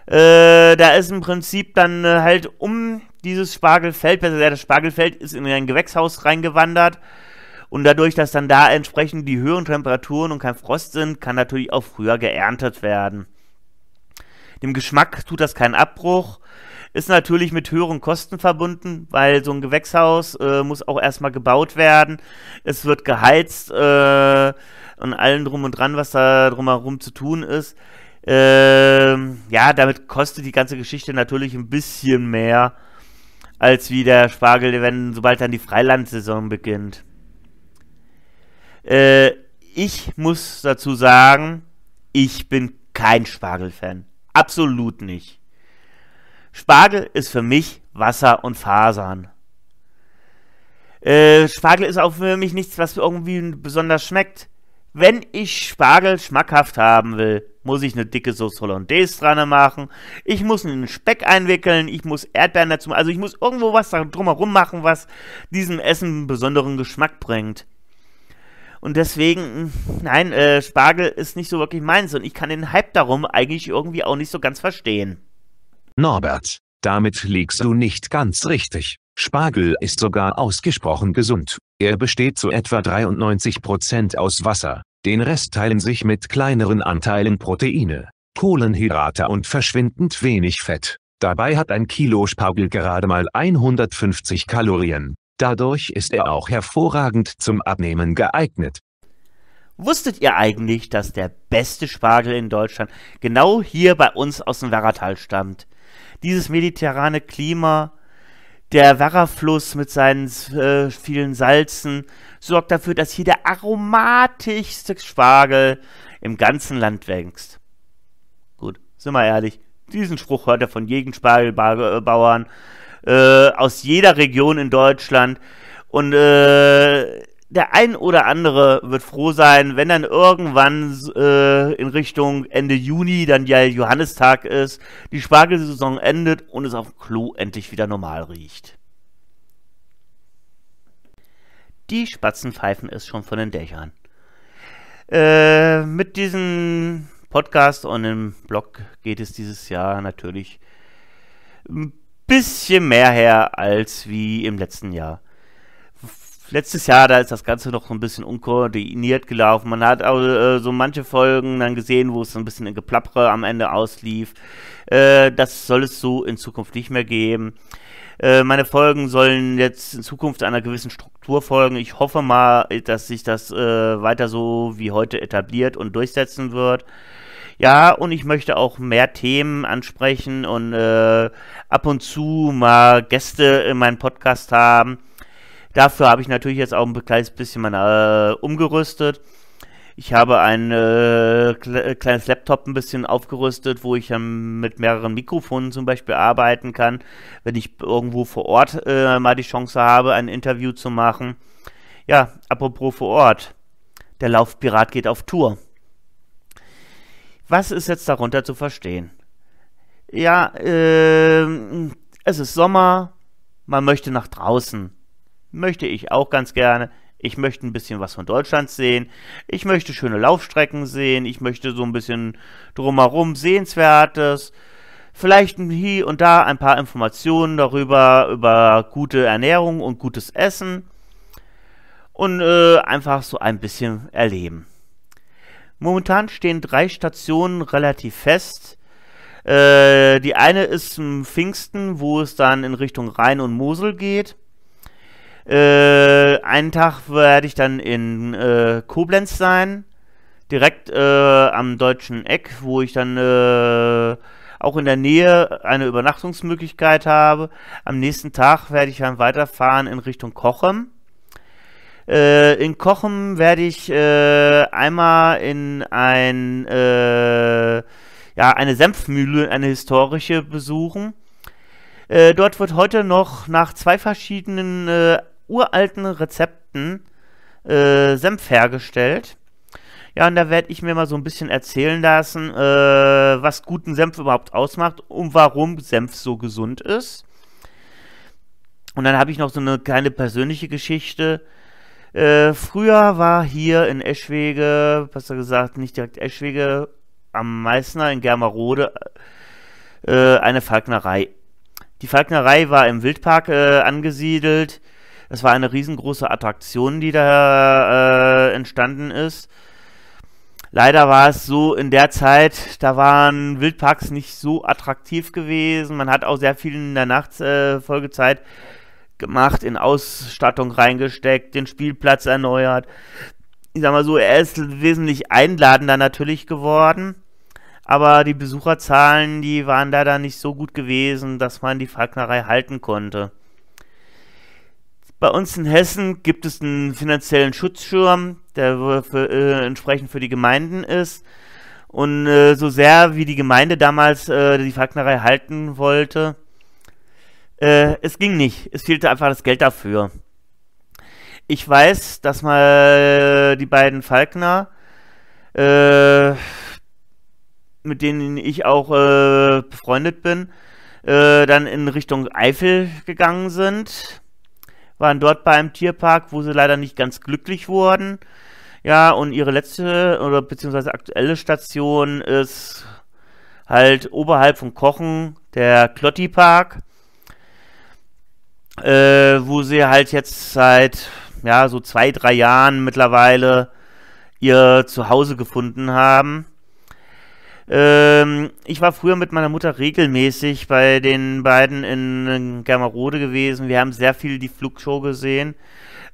Äh, da ist im Prinzip dann äh, halt um dieses Spargelfeld, besser gesagt, das Spargelfeld ist in ein Gewächshaus reingewandert. Und dadurch, dass dann da entsprechend die höheren Temperaturen und kein Frost sind, kann natürlich auch früher geerntet werden dem Geschmack tut das keinen Abbruch. Ist natürlich mit höheren Kosten verbunden, weil so ein Gewächshaus äh, muss auch erstmal gebaut werden. Es wird geheizt äh, und allem drum und dran, was da drumherum zu tun ist. Ähm, ja, damit kostet die ganze Geschichte natürlich ein bisschen mehr als wie der Spargel, wenn sobald dann die Freilandsaison beginnt. Äh, ich muss dazu sagen, ich bin kein Spargel-Fan. Absolut nicht. Spargel ist für mich Wasser und Fasern. Äh, Spargel ist auch für mich nichts, was irgendwie besonders schmeckt. Wenn ich Spargel schmackhaft haben will, muss ich eine dicke Sauce Hollandaise dran machen. Ich muss einen Speck einwickeln. Ich muss Erdbeeren dazu. machen. Also ich muss irgendwo was drumherum machen, was diesem Essen einen besonderen Geschmack bringt. Und deswegen, nein, äh, Spargel ist nicht so wirklich meins und ich kann den Hype darum eigentlich irgendwie auch nicht so ganz verstehen. Norbert, damit liegst du nicht ganz richtig. Spargel ist sogar ausgesprochen gesund. Er besteht zu etwa 93% Prozent aus Wasser. Den Rest teilen sich mit kleineren Anteilen Proteine, Kohlenhydrate und verschwindend wenig Fett. Dabei hat ein Kilo Spargel gerade mal 150 Kalorien. Dadurch ist er auch hervorragend zum Abnehmen geeignet. Wusstet ihr eigentlich, dass der beste Spargel in Deutschland genau hier bei uns aus dem Werratal stammt? Dieses mediterrane Klima, der Werrafluss mit seinen äh, vielen Salzen sorgt dafür, dass hier der aromatischste Spargel im ganzen Land wächst. Gut, sind wir ehrlich, diesen Spruch hört er von jedem Spargelbauern. Äh, äh, aus jeder Region in Deutschland. Und äh, der ein oder andere wird froh sein, wenn dann irgendwann äh, in Richtung Ende Juni dann ja Johannistag ist, die Spargelsaison endet und es auf dem Klo endlich wieder normal riecht. Die Spatzen pfeifen es schon von den Dächern. Äh, mit diesem Podcast und dem Blog geht es dieses Jahr natürlich ein bisschen mehr her als wie im letzten Jahr. Letztes Jahr, da ist das Ganze noch so ein bisschen unkoordiniert gelaufen. Man hat auch, äh, so manche Folgen dann gesehen, wo es so ein bisschen in Geplappere am Ende auslief. Äh, das soll es so in Zukunft nicht mehr geben. Äh, meine Folgen sollen jetzt in Zukunft einer gewissen Struktur folgen. Ich hoffe mal, dass sich das äh, weiter so wie heute etabliert und durchsetzen wird. Ja, und ich möchte auch mehr Themen ansprechen und äh, ab und zu mal Gäste in meinem Podcast haben. Dafür habe ich natürlich jetzt auch ein kleines bisschen meine, äh, umgerüstet. Ich habe ein äh, äh, kleines Laptop ein bisschen aufgerüstet, wo ich dann mit mehreren Mikrofonen zum Beispiel arbeiten kann, wenn ich irgendwo vor Ort äh, mal die Chance habe, ein Interview zu machen. Ja, apropos vor Ort. Der Laufpirat geht auf Tour. Was ist jetzt darunter zu verstehen? Ja, äh, es ist Sommer, man möchte nach draußen. Möchte ich auch ganz gerne. Ich möchte ein bisschen was von Deutschland sehen. Ich möchte schöne Laufstrecken sehen. Ich möchte so ein bisschen drumherum Sehenswertes. Vielleicht hier und da ein paar Informationen darüber, über gute Ernährung und gutes Essen. Und äh, einfach so ein bisschen erleben. Momentan stehen drei Stationen relativ fest. Äh, die eine ist im Pfingsten, wo es dann in Richtung Rhein und Mosel geht. Äh, einen Tag werde ich dann in äh, Koblenz sein, direkt äh, am deutschen Eck, wo ich dann äh, auch in der Nähe eine Übernachtungsmöglichkeit habe. Am nächsten Tag werde ich dann weiterfahren in Richtung Kochem äh, in Kochen werde ich äh, einmal in ein, äh, ja, eine Senfmühle, eine historische, besuchen. Äh, dort wird heute noch nach zwei verschiedenen äh, uralten Rezepten äh, Senf hergestellt. Ja, und da werde ich mir mal so ein bisschen erzählen lassen, äh, was guten Senf überhaupt ausmacht und warum Senf so gesund ist. Und dann habe ich noch so eine kleine persönliche Geschichte. Äh, früher war hier in Eschwege, besser gesagt nicht direkt Eschwege, am Meißner in Germerode äh, eine Falknerei. Die Falknerei war im Wildpark äh, angesiedelt. Es war eine riesengroße Attraktion, die da äh, entstanden ist. Leider war es so in der Zeit, da waren Wildparks nicht so attraktiv gewesen. Man hat auch sehr viel in der Nachtfolgezeit äh, gemacht, in Ausstattung reingesteckt, den Spielplatz erneuert. Ich sag mal so, er ist wesentlich einladender natürlich geworden, aber die Besucherzahlen, die waren da dann nicht so gut gewesen, dass man die Falknerei halten konnte. Bei uns in Hessen gibt es einen finanziellen Schutzschirm, der für, äh, entsprechend für die Gemeinden ist. Und äh, so sehr wie die Gemeinde damals äh, die Falknerei halten wollte, äh, es ging nicht. Es fehlte einfach das Geld dafür. Ich weiß, dass mal die beiden Falkner, äh, mit denen ich auch äh, befreundet bin, äh, dann in Richtung Eifel gegangen sind. Waren dort bei einem Tierpark, wo sie leider nicht ganz glücklich wurden. Ja, und ihre letzte oder beziehungsweise aktuelle Station ist halt oberhalb von Kochen, der Klotti Park äh, wo sie halt jetzt seit ja so zwei drei Jahren mittlerweile ihr Zuhause gefunden haben. Ähm, ich war früher mit meiner Mutter regelmäßig bei den beiden in, Germerode gewesen. Wir haben sehr viel die Flugshow gesehen.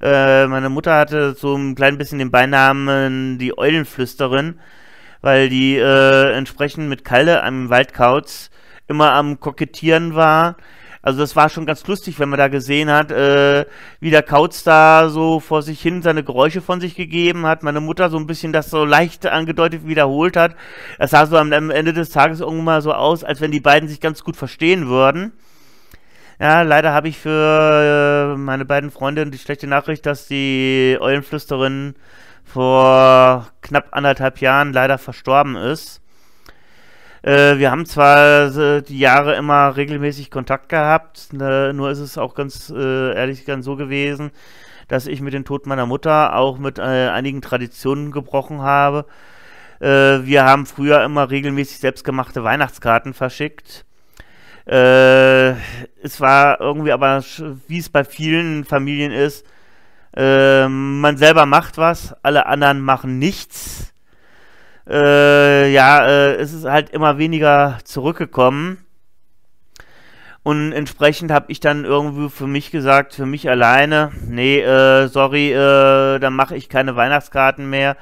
Äh, meine Mutter hatte so ein klein bisschen den Beinamen die Eulenflüsterin, weil die äh, entsprechend mit Kalle am Waldkauz immer am Kokettieren war also das war schon ganz lustig, wenn man da gesehen hat, äh, wie der Kauz da so vor sich hin seine Geräusche von sich gegeben hat, meine Mutter so ein bisschen das so leicht angedeutet wiederholt hat. Das sah so am, Ende des Tages irgendwann mal so aus, als wenn die beiden sich ganz gut verstehen würden. Ja, leider habe ich für äh, meine beiden Freundinnen die schlechte Nachricht, dass die Eulenflüsterin vor knapp anderthalb Jahren leider verstorben ist. Äh, wir haben zwar äh, die Jahre immer regelmäßig Kontakt gehabt, ne, nur ist es auch ganz äh, ehrlich ganz so gewesen, dass ich mit dem Tod meiner Mutter auch mit äh, einigen Traditionen gebrochen habe. Äh, wir haben früher immer regelmäßig selbstgemachte Weihnachtskarten verschickt. es war irgendwie aber, wie es bei vielen Familien ist, man selber macht was, alle anderen machen nichts äh, ja, äh, es ist halt immer weniger zurückgekommen. Und entsprechend habe ich dann irgendwie für mich gesagt, für mich alleine, nee, äh, sorry, äh, dann mache ich keine Weihnachtskarten mehr.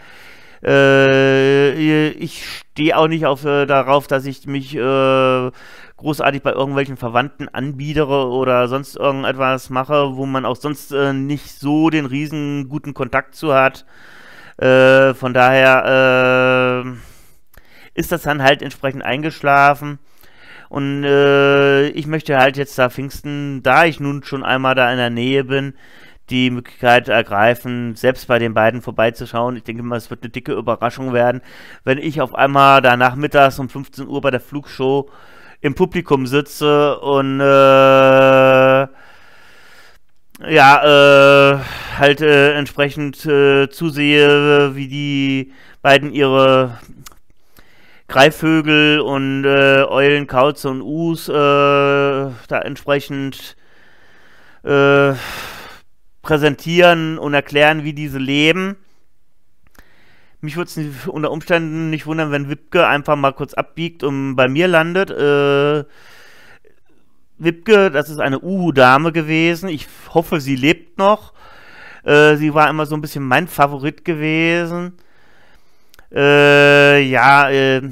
Äh, ich stehe auch nicht auf, äh, darauf, dass ich mich äh, großartig bei irgendwelchen Verwandten anbiedere oder sonst irgendetwas mache, wo man auch sonst äh, nicht so den riesen guten Kontakt zu hat. Äh, von daher äh, ist das dann halt entsprechend eingeschlafen. Und äh, ich möchte halt jetzt da Pfingsten, da ich nun schon einmal da in der Nähe bin, die Möglichkeit ergreifen, selbst bei den beiden vorbeizuschauen. Ich denke mal, es wird eine dicke Überraschung werden, wenn ich auf einmal da nachmittags um 15 Uhr bei der Flugshow im Publikum sitze und äh, ja, äh, halt äh, entsprechend äh, zusehe, wie die beiden ihre Greifvögel und äh, Eulen, Kauze und Us äh, da entsprechend äh, präsentieren und erklären, wie diese leben. Mich würde es unter Umständen nicht wundern, wenn Wipke einfach mal kurz abbiegt und bei mir landet. Äh, Wipke, das ist eine Uhu-Dame gewesen. Ich hoffe, sie lebt noch. Äh, sie war immer so ein bisschen mein Favorit gewesen. Äh, ja, äh,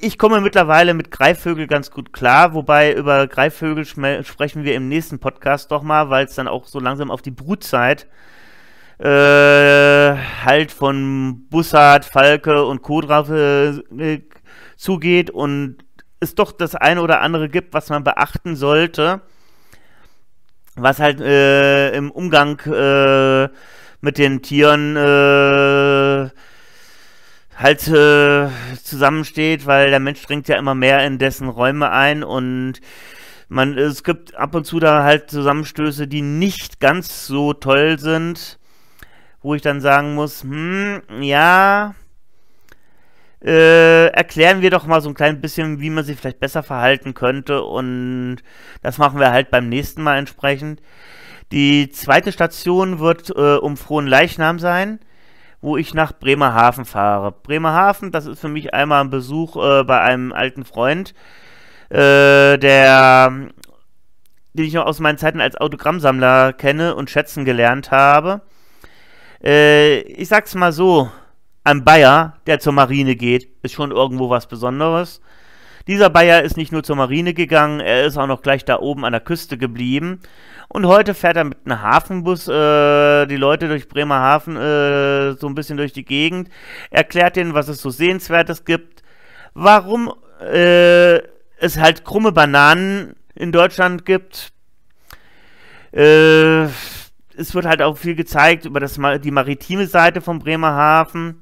ich komme mittlerweile mit Greifvögel ganz gut klar, wobei über Greifvögel sprechen wir im nächsten Podcast doch mal, weil es dann auch so langsam auf die Brutzeit äh, halt von Bussard, Falke und Co. drauf äh, äh zugeht und es doch das eine oder andere gibt, was man beachten sollte was halt äh, im Umgang äh, mit den Tieren äh, halt äh, zusammensteht, weil der Mensch dringt ja immer mehr in dessen Räume ein und man es gibt ab und zu da halt Zusammenstöße, die nicht ganz so toll sind, wo ich dann sagen muss, hm, ja, äh, erklären wir doch mal so ein klein bisschen, wie man sich vielleicht besser verhalten könnte. Und das machen wir halt beim nächsten Mal entsprechend. Die zweite Station wird äh, um Frohen Leichnam sein, wo ich nach Bremerhaven fahre. Bremerhaven, das ist für mich einmal ein Besuch äh, bei einem alten Freund, äh, der den ich noch aus meinen Zeiten als Autogrammsammler kenne und schätzen gelernt habe. Äh, ich sag's mal so, ein Bayer, der zur Marine geht, ist schon irgendwo was Besonderes. Dieser Bayer ist nicht nur zur Marine gegangen, er ist auch noch gleich da oben an der Küste geblieben. Und heute fährt er mit einem Hafenbus äh, die Leute durch Bremerhaven äh, so ein bisschen durch die Gegend, erklärt ihnen, was es so Sehenswertes gibt, warum äh, es halt krumme Bananen in Deutschland gibt. Äh, es wird halt auch viel gezeigt über das, die maritime Seite von Bremerhaven.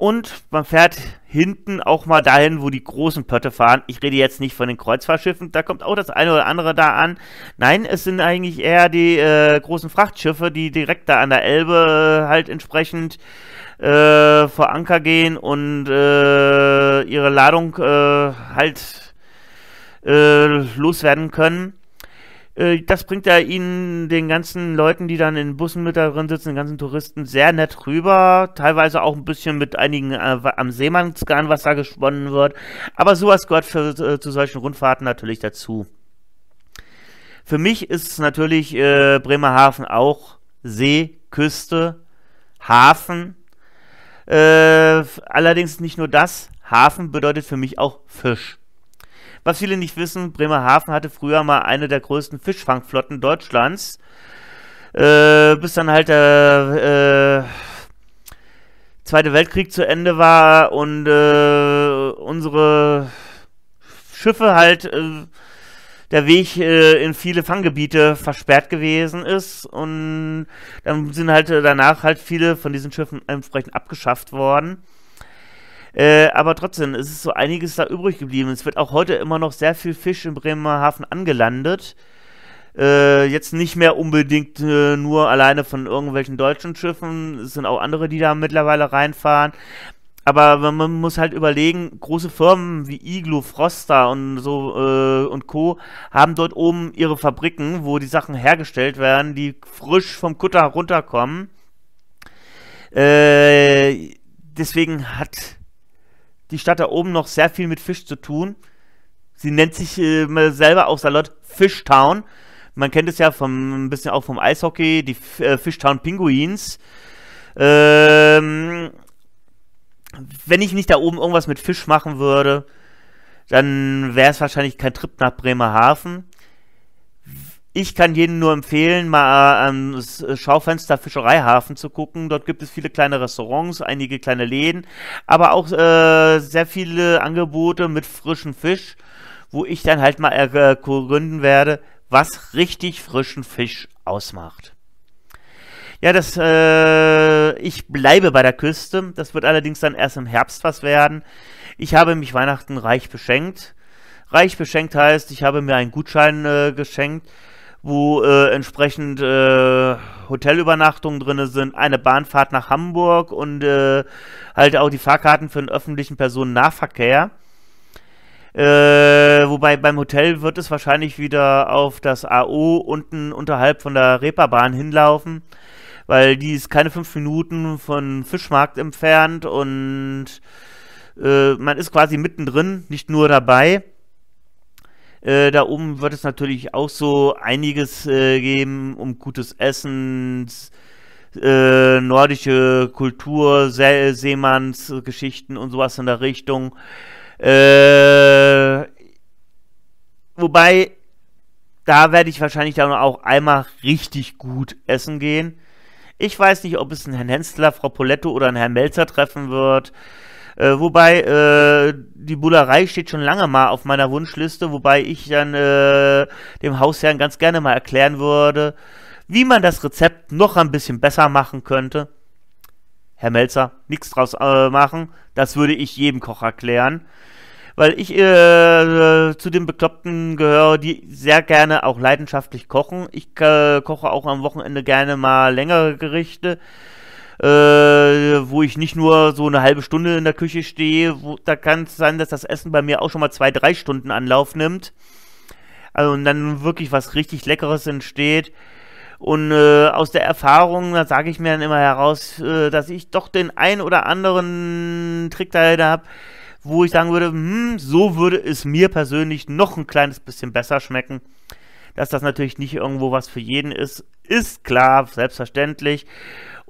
Und man fährt hinten auch mal dahin, wo die großen Pötte fahren. Ich rede jetzt nicht von den Kreuzfahrtschiffen, da kommt auch das eine oder andere da an. Nein, es sind eigentlich eher die äh, großen Frachtschiffe, die direkt da an der Elbe äh, halt entsprechend äh, vor Anker gehen und äh, ihre Ladung äh, halt äh, loswerden können. Äh, das bringt ja ihnen, den ganzen Leuten, die dann in Bussen mit da drin sitzen, den ganzen Touristen, sehr nett rüber. Teilweise auch ein bisschen mit einigen äh, am Seemannsgarn, was da gesponnen wird. Aber sowas gehört für, äh, zu solchen Rundfahrten natürlich dazu. Für mich ist es natürlich äh, Bremerhaven auch See, Küste, Hafen. Äh, allerdings nicht nur das. Hafen bedeutet für mich auch Fisch. Was viele nicht wissen, Bremerhaven hatte früher mal eine der größten Fischfangflotten Deutschlands. Äh, bis dann halt der äh, Zweite Weltkrieg zu Ende war und äh, unsere Schiffe halt äh, der Weg äh, in viele Fanggebiete versperrt gewesen ist und dann sind halt äh, danach halt viele von diesen Schiffen entsprechend abgeschafft worden. Äh, aber trotzdem, es ist so einiges da übrig geblieben. Es wird auch heute immer noch sehr viel Fisch in Bremerhaven angelandet. Äh, jetzt nicht mehr unbedingt äh, nur alleine von irgendwelchen deutschen Schiffen. Es sind auch andere, die da mittlerweile reinfahren. Aber man muss halt überlegen, große Firmen wie Iglo, Froster und so äh, und Co. haben dort oben ihre Fabriken, wo die Sachen hergestellt werden, die frisch vom Kutter runterkommen. Äh, deswegen hat die Stadt da oben noch sehr viel mit Fisch zu tun. Sie nennt sich äh, selber auch salopp Fishtown. Man kennt es ja vom, ein bisschen auch vom Eishockey, die F äh, Fishtown Pinguins. Ähm, wenn ich nicht da oben irgendwas mit Fisch machen würde, dann wäre es wahrscheinlich kein Trip nach Bremerhaven ich kann jedem nur empfehlen, mal äh, am Schaufenster Fischereihafen zu gucken. Dort gibt es viele kleine Restaurants, einige kleine Läden, aber auch äh, sehr viele Angebote mit frischem Fisch, wo ich dann halt mal äh, ergründen werde, was richtig frischen Fisch ausmacht. Ja, das, äh, ich bleibe bei der Küste. Das wird allerdings dann erst im Herbst was werden. Ich habe mich Weihnachten reich beschenkt. Reich beschenkt heißt, ich habe mir einen Gutschein äh, geschenkt wo äh, entsprechend äh, Hotelübernachtungen drin sind, eine Bahnfahrt nach Hamburg und äh, halt auch die Fahrkarten für den öffentlichen Personennahverkehr. Äh, wobei beim Hotel wird es wahrscheinlich wieder auf das AO unten unterhalb von der Reeperbahn hinlaufen, weil die ist keine fünf Minuten von Fischmarkt entfernt und äh, man ist quasi mittendrin, nicht nur dabei. Äh, da oben wird es natürlich auch so einiges äh, geben um gutes Essen, äh, nordische Kultur, See Seemannsgeschichten und sowas in der Richtung. Äh, wobei, da werde ich wahrscheinlich dann auch einmal richtig gut essen gehen. Ich weiß nicht, ob es einen Herrn Hensler, Frau Poletto oder einen Herrn Melzer treffen wird. Äh, wobei äh, die Bullerei steht schon lange mal auf meiner Wunschliste, wobei ich dann äh, dem Hausherrn ganz gerne mal erklären würde, wie man das Rezept noch ein bisschen besser machen könnte. Herr Melzer, nichts draus äh, machen, das würde ich jedem Koch erklären. Weil ich äh, zu den Bekloppten gehöre, die sehr gerne auch leidenschaftlich kochen. Ich äh, koche auch am Wochenende gerne mal längere Gerichte äh, wo ich nicht nur so eine halbe Stunde in der Küche stehe. Wo, da kann es sein, dass das Essen bei mir auch schon mal zwei, drei Stunden Anlauf nimmt. Also, und dann wirklich was richtig Leckeres entsteht. Und äh, aus der Erfahrung, da sage ich mir dann immer heraus, äh, dass ich doch den ein oder anderen Trick da habe, wo ich sagen würde, hm, so würde es mir persönlich noch ein kleines bisschen besser schmecken. Dass das natürlich nicht irgendwo was für jeden ist, ist klar, selbstverständlich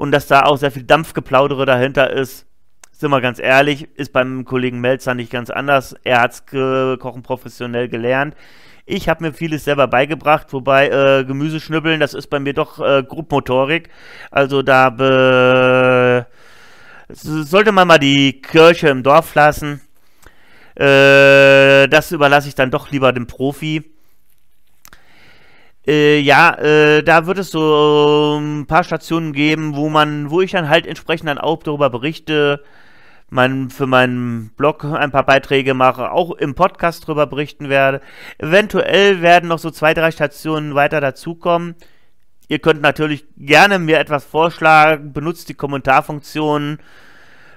und dass da auch sehr viel Dampfgeplaudere dahinter ist, sind wir ganz ehrlich, ist beim Kollegen Melzer nicht ganz anders. Er hat Kochen professionell gelernt. Ich habe mir vieles selber beigebracht, wobei äh, Gemüseschnibbeln, das ist bei mir doch äh, Grobmotorik. Also da be sollte man mal die Kirche im Dorf lassen. Äh, das überlasse ich dann doch lieber dem Profi. Äh, ja, äh, da wird es so ein ähm, paar Stationen geben, wo man, wo ich dann halt entsprechend dann auch darüber berichte, mein, für meinen Blog ein paar Beiträge mache, auch im Podcast darüber berichten werde. Eventuell werden noch so zwei, drei Stationen weiter dazukommen. Ihr könnt natürlich gerne mir etwas vorschlagen, benutzt die Kommentarfunktion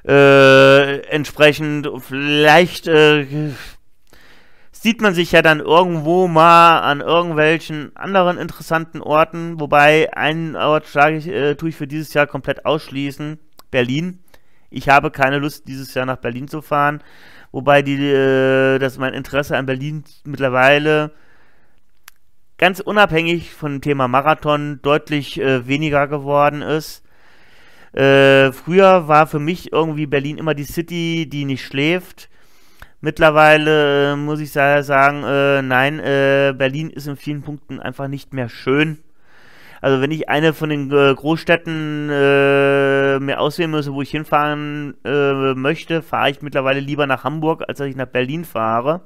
äh, entsprechend. Vielleicht äh, sieht man sich ja dann irgendwo mal an irgendwelchen anderen interessanten Orten, wobei einen Ort sage ich, äh, tue ich für dieses Jahr komplett ausschließen, Berlin. Ich habe keine Lust, dieses Jahr nach Berlin zu fahren, wobei die, äh, dass mein Interesse an Berlin mittlerweile ganz unabhängig vom Thema Marathon deutlich äh, weniger geworden ist. Äh, früher war für mich irgendwie Berlin immer die City, die nicht schläft. Mittlerweile äh, muss ich sagen, äh, nein, äh, Berlin ist in vielen Punkten einfach nicht mehr schön. Also wenn ich eine von den äh, Großstädten äh, mir auswählen müsste, wo ich hinfahren äh, möchte, fahre ich mittlerweile lieber nach Hamburg, als dass ich nach Berlin fahre.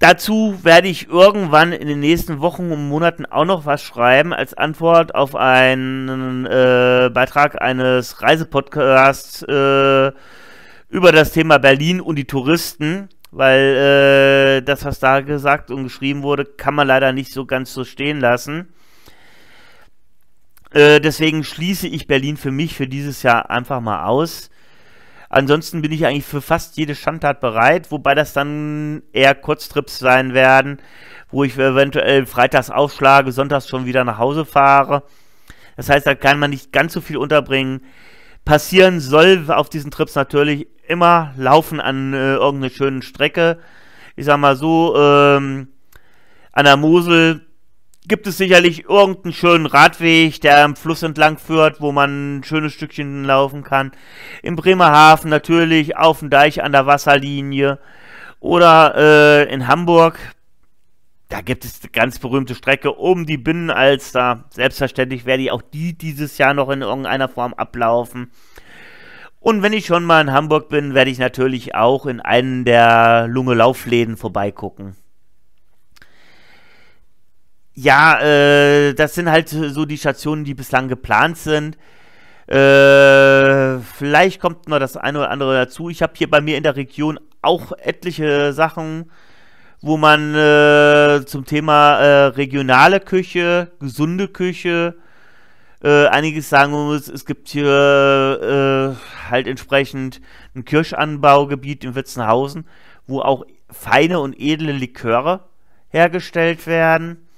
Dazu werde ich irgendwann in den nächsten Wochen und Monaten auch noch was schreiben als Antwort auf einen äh, Beitrag eines Reisepodcasts äh, über das Thema Berlin und die Touristen, weil äh, das, was da gesagt und geschrieben wurde, kann man leider nicht so ganz so stehen lassen. Äh, deswegen schließe ich Berlin für mich für dieses Jahr einfach mal aus. Ansonsten bin ich eigentlich für fast jede Standard bereit, wobei das dann eher Kurztrips sein werden, wo ich eventuell freitags aufschlage, sonntags schon wieder nach Hause fahre. Das heißt, da kann man nicht ganz so viel unterbringen. Passieren soll auf diesen Trips natürlich immer laufen an äh, irgendeiner schönen Strecke. Ich sag mal so, ähm, an der Mosel gibt es sicherlich irgendeinen schönen Radweg, der am Fluss entlang führt, wo man ein schönes Stückchen laufen kann. Im Bremerhaven natürlich, auf dem Deich an der Wasserlinie. Oder äh, in Hamburg, da gibt es eine ganz berühmte Strecke um die Binnenalster. Selbstverständlich werde ich auch die dieses Jahr noch in irgendeiner Form ablaufen. Und wenn ich schon mal in Hamburg bin, werde ich natürlich auch in einen der Lunge-Laufläden vorbeigucken. Ja, äh, das sind halt so die Stationen, die bislang geplant sind. Äh, vielleicht kommt noch das eine oder andere dazu. Ich habe hier bei mir in der Region auch etliche Sachen, wo man äh, zum Thema äh, regionale Küche, gesunde Küche, äh, einiges sagen muss. Es gibt hier äh, halt entsprechend ein Kirschanbaugebiet in Witzenhausen, wo auch feine und edle Liköre hergestellt werden.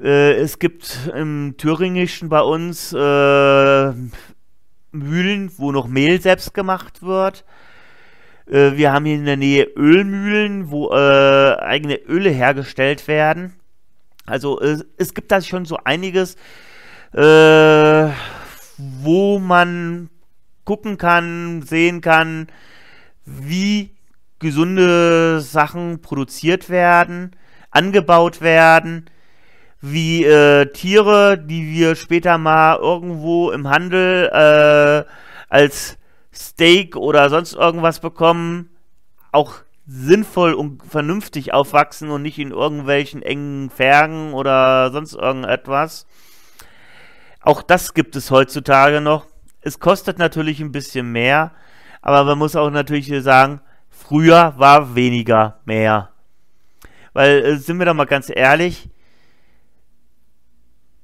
Äh, es gibt im Thüringischen bei uns äh, Mühlen, wo noch Mehl selbst gemacht wird. Äh, wir haben hier in der Nähe Ölmühlen, wo eigene Öle hergestellt werden. Also es, es gibt da schon so einiges, äh, wo man gucken kann, sehen kann, wie gesunde Sachen produziert werden, angebaut werden, wie äh, Tiere, die wir später mal irgendwo im Handel äh, als Steak oder sonst irgendwas bekommen, auch sinnvoll und vernünftig aufwachsen und nicht in irgendwelchen engen Fergen oder sonst irgendetwas. Auch das gibt es heutzutage noch. Es kostet natürlich ein bisschen mehr, aber man muss auch natürlich sagen, früher war weniger mehr. Weil, äh, sind wir doch mal ganz ehrlich,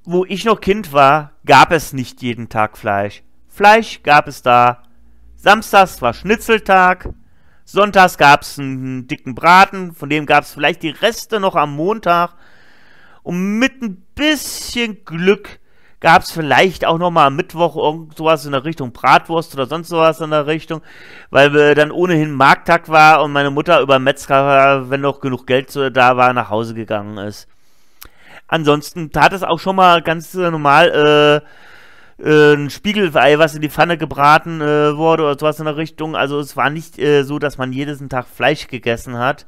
wo ich noch Kind war, gab es nicht jeden Tag Fleisch. Fleisch gab es da. Samstags war Schnitzeltag. Sonntags gab es einen dicken Braten, von dem gab es vielleicht die Reste noch am Montag. Und mit ein bisschen Glück gab es vielleicht auch nochmal am Mittwoch irgend sowas in der Richtung Bratwurst oder sonst sowas in der Richtung, weil äh, dann ohnehin Markttag war und meine Mutter über Metzger, wenn noch genug Geld da war, nach Hause gegangen ist. Ansonsten tat es auch schon mal ganz äh, normal äh, äh, ein Spiegelei, was in die Pfanne gebraten äh, wurde oder sowas in der Richtung. Also es war nicht äh, so, dass man jeden Tag Fleisch gegessen hat.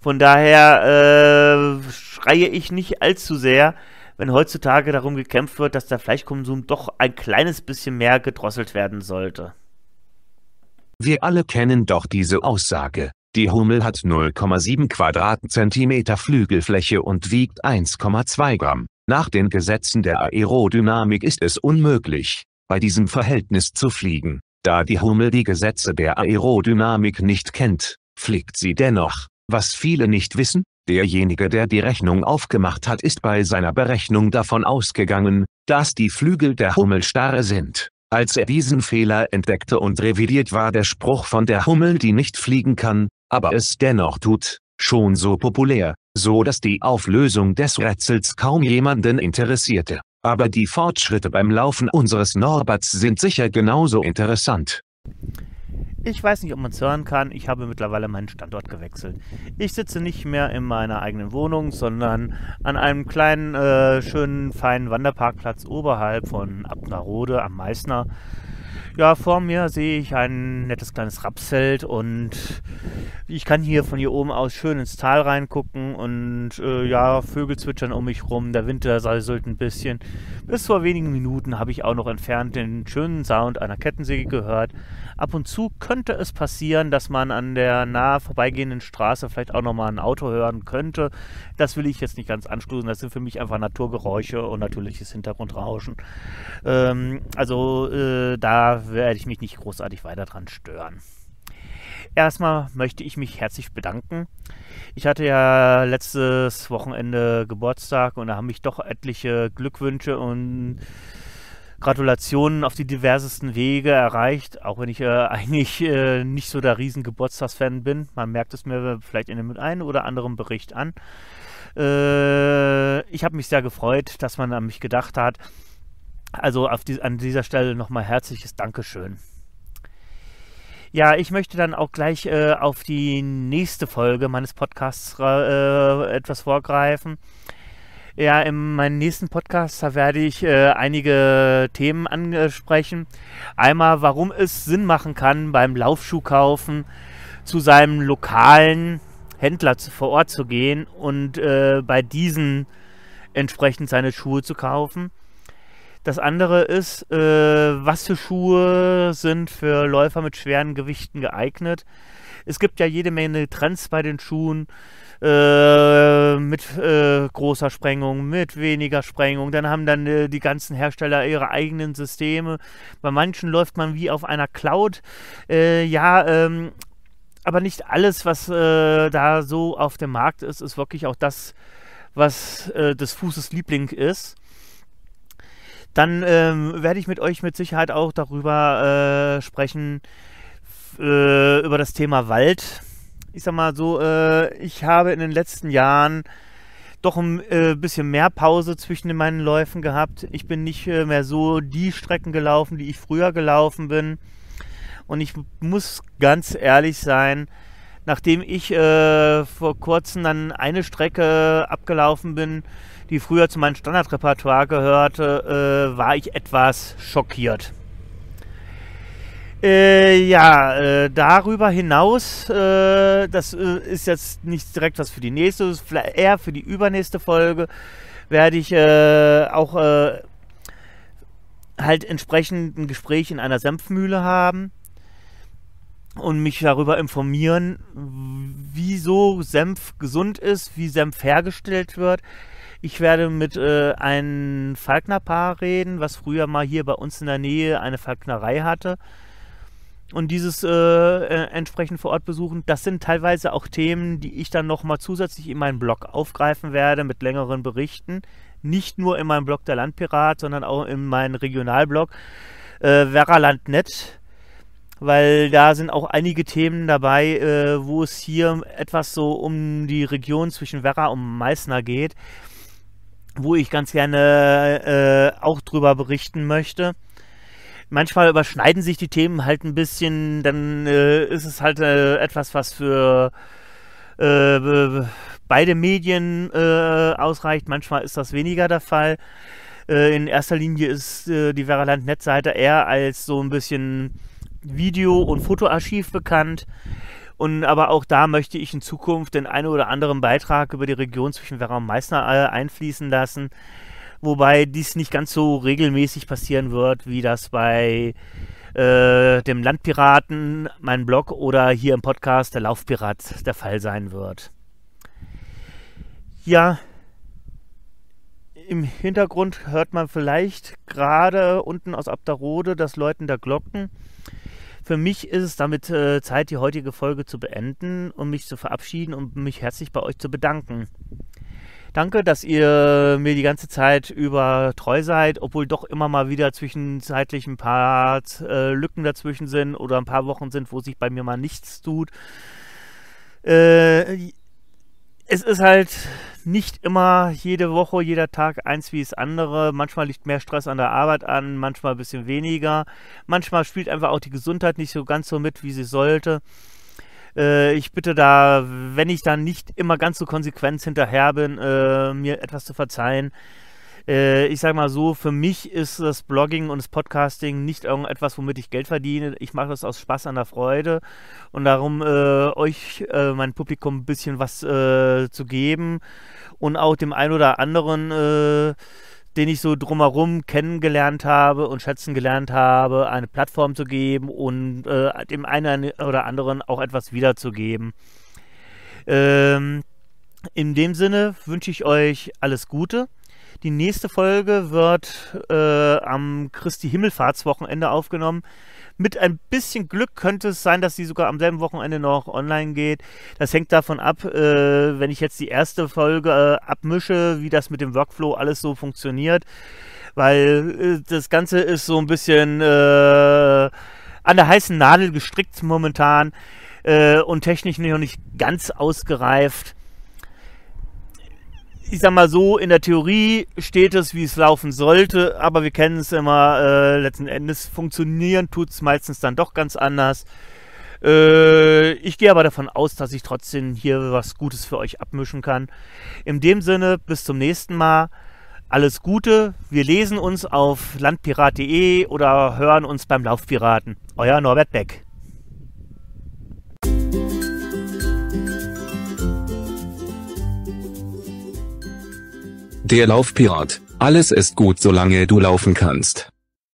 Von daher äh, schreie ich nicht allzu sehr wenn heutzutage darum gekämpft wird, dass der Fleischkonsum doch ein kleines bisschen mehr gedrosselt werden sollte. Wir alle kennen doch diese Aussage. Die Hummel hat 0,7 Quadratzentimeter Flügelfläche und wiegt 1,2 Gramm. Nach den Gesetzen der Aerodynamik ist es unmöglich, bei diesem Verhältnis zu fliegen. Da die Hummel die Gesetze der Aerodynamik nicht kennt, fliegt sie dennoch. Was viele nicht wissen, Derjenige der die Rechnung aufgemacht hat ist bei seiner Berechnung davon ausgegangen, dass die Flügel der Hummel starre sind. Als er diesen Fehler entdeckte und revidiert war der Spruch von der Hummel die nicht fliegen kann, aber es dennoch tut, schon so populär, so dass die Auflösung des Rätsels kaum jemanden interessierte. Aber die Fortschritte beim Laufen unseres Norberts sind sicher genauso interessant. Ich weiß nicht, ob man es hören kann. Ich habe mittlerweile meinen Standort gewechselt. Ich sitze nicht mehr in meiner eigenen Wohnung, sondern an einem kleinen, äh, schönen, feinen Wanderparkplatz oberhalb von Abnerode am Meißner. Ja, vor mir sehe ich ein nettes kleines Rapsfeld und ich kann hier von hier oben aus schön ins Tal reingucken und äh, ja, Vögel zwitschern um mich rum, der Winter säuselt ein bisschen. Bis vor wenigen Minuten habe ich auch noch entfernt den schönen Sound einer Kettensäge gehört. Ab und zu könnte es passieren, dass man an der nahe vorbeigehenden Straße vielleicht auch nochmal ein Auto hören könnte. Das will ich jetzt nicht ganz anstoßen, das sind für mich einfach Naturgeräusche und natürliches Hintergrundrauschen. Ähm, also äh, da werde ich mich nicht großartig weiter dran stören. Erstmal möchte ich mich herzlich bedanken. Ich hatte ja letztes Wochenende Geburtstag und da haben mich doch etliche Glückwünsche und Gratulationen auf die diversesten Wege erreicht, auch wenn ich äh, eigentlich äh, nicht so der riesen Geburtstagsfan bin. Man merkt es mir vielleicht in dem einen oder anderen Bericht an. Äh, ich habe mich sehr gefreut, dass man an mich gedacht hat. Also die, an dieser Stelle nochmal herzliches Dankeschön. Ja, ich möchte dann auch gleich äh, auf die nächste Folge meines Podcasts äh, etwas vorgreifen. Ja, in meinem nächsten Podcast, da werde ich äh, einige Themen ansprechen. Einmal, warum es Sinn machen kann, beim Laufschuhkaufen zu seinem lokalen Händler zu, vor Ort zu gehen und äh, bei diesen entsprechend seine Schuhe zu kaufen. Das andere ist, äh, was für Schuhe sind für Läufer mit schweren Gewichten geeignet. Es gibt ja jede Menge Trends bei den Schuhen äh, mit äh, großer Sprengung, mit weniger Sprengung. Dann haben dann äh, die ganzen Hersteller ihre eigenen Systeme. Bei manchen läuft man wie auf einer Cloud. Äh, ja, ähm, aber nicht alles, was äh, da so auf dem Markt ist, ist wirklich auch das, was äh, des Fußes Liebling ist dann ähm, werde ich mit euch mit Sicherheit auch darüber äh, sprechen, äh, über das Thema Wald. Ich sag mal so, äh, ich habe in den letzten Jahren doch ein äh, bisschen mehr Pause zwischen meinen Läufen gehabt. Ich bin nicht äh, mehr so die Strecken gelaufen, die ich früher gelaufen bin. Und ich muss ganz ehrlich sein, nachdem ich äh, vor kurzem dann eine Strecke abgelaufen bin, die früher zu meinem Standardrepertoire gehörte, äh, war ich etwas schockiert. Äh, ja, äh, darüber hinaus, äh, das äh, ist jetzt nicht direkt was für die nächste, eher für die übernächste Folge, werde ich auch halt entsprechend ein Gespräch in einer Senfmühle haben und mich darüber informieren, wieso Senf gesund ist, wie Senf hergestellt wird. Ich werde mit äh, einem Falknerpaar reden, was früher mal hier bei uns in der Nähe eine Falknerei hatte. Und dieses äh, äh entsprechend vor Ort besuchen, das sind teilweise auch Themen, die ich dann nochmal zusätzlich in meinem Blog aufgreifen werde mit längeren Berichten. Nicht nur in meinem Blog der Landpirat, sondern auch in meinem Regionalblog äh, Verralandnet weil da sind auch einige Themen dabei, äh, wo es hier etwas so um die Region zwischen Werra und Meißner geht, wo ich ganz gerne äh, auch drüber berichten möchte. Manchmal überschneiden sich die Themen halt ein bisschen, dann äh, ist es halt äh, etwas, was für äh, beide Medien äh, ausreicht. Manchmal ist das weniger der Fall in erster Linie ist äh, die Veraland-Netzseite eher als so ein bisschen Video- und Fotoarchiv bekannt. Und aber auch da möchte ich in Zukunft den einen oder anderen Beitrag über die Region zwischen Werra und Meißner äh, einfließen lassen. Wobei dies nicht ganz so regelmäßig passieren wird, wie das bei äh, dem Landpiraten, meinem Blog oder hier im Podcast der Laufpirat der Fall sein wird. Ja, im Hintergrund hört man vielleicht gerade unten aus Abderode das Läuten der Glocken. Für mich ist es damit äh, Zeit, die heutige Folge zu beenden und um mich zu verabschieden und mich herzlich bei euch zu bedanken. Danke, dass ihr mir die ganze Zeit über treu seid, obwohl doch immer mal wieder zwischenzeitlich ein paar äh, Lücken dazwischen sind oder ein paar Wochen sind, wo sich bei mir mal nichts tut. Äh, es ist halt nicht immer jede Woche, jeder Tag eins wie das andere. Manchmal liegt mehr Stress an der Arbeit an, manchmal ein bisschen weniger. Manchmal spielt einfach auch die Gesundheit nicht so ganz so mit, wie sie sollte. Äh, ich bitte da, wenn ich da nicht immer ganz so konsequent hinterher bin, äh, mir etwas zu verzeihen äh, ich sage mal so, für mich ist das Blogging und das Podcasting nicht irgendetwas, womit ich Geld verdiene. Ich mache das aus Spaß an der Freude und darum äh, euch, äh, mein Publikum, ein bisschen was äh, zu geben und auch dem einen oder anderen äh, den ich so drumherum kennengelernt habe und schätzen gelernt habe, eine Plattform zu geben und äh, dem einen oder anderen auch etwas wiederzugeben. Ähm, in dem Sinne wünsche ich euch alles Gute. Die nächste Folge wird äh, am Christi Himmelfahrtswochenende aufgenommen. Mit ein bisschen Glück könnte es sein, dass sie sogar am selben Wochenende noch online geht. Das hängt davon ab, äh, wenn ich jetzt die erste Folge äh, abmische, wie das mit dem Workflow alles so funktioniert. Weil äh, das Ganze ist so ein bisschen äh, an der heißen Nadel gestrickt momentan äh, und technisch noch nicht ganz ausgereift ich sag mal so, in der Theorie steht es, wie es laufen sollte, aber wir kennen es immer, äh, letzten Endes funktionieren tut es meistens dann doch ganz anders. Äh, ich gehe aber davon aus, dass ich trotzdem hier was Gutes für euch abmischen kann. In dem Sinne, bis zum nächsten Mal. Alles Gute. Wir lesen uns auf landpirat.de oder hören uns beim Laufpiraten. Euer Norbert Beck. Der Laufpirat. Alles ist gut, solange du laufen kannst.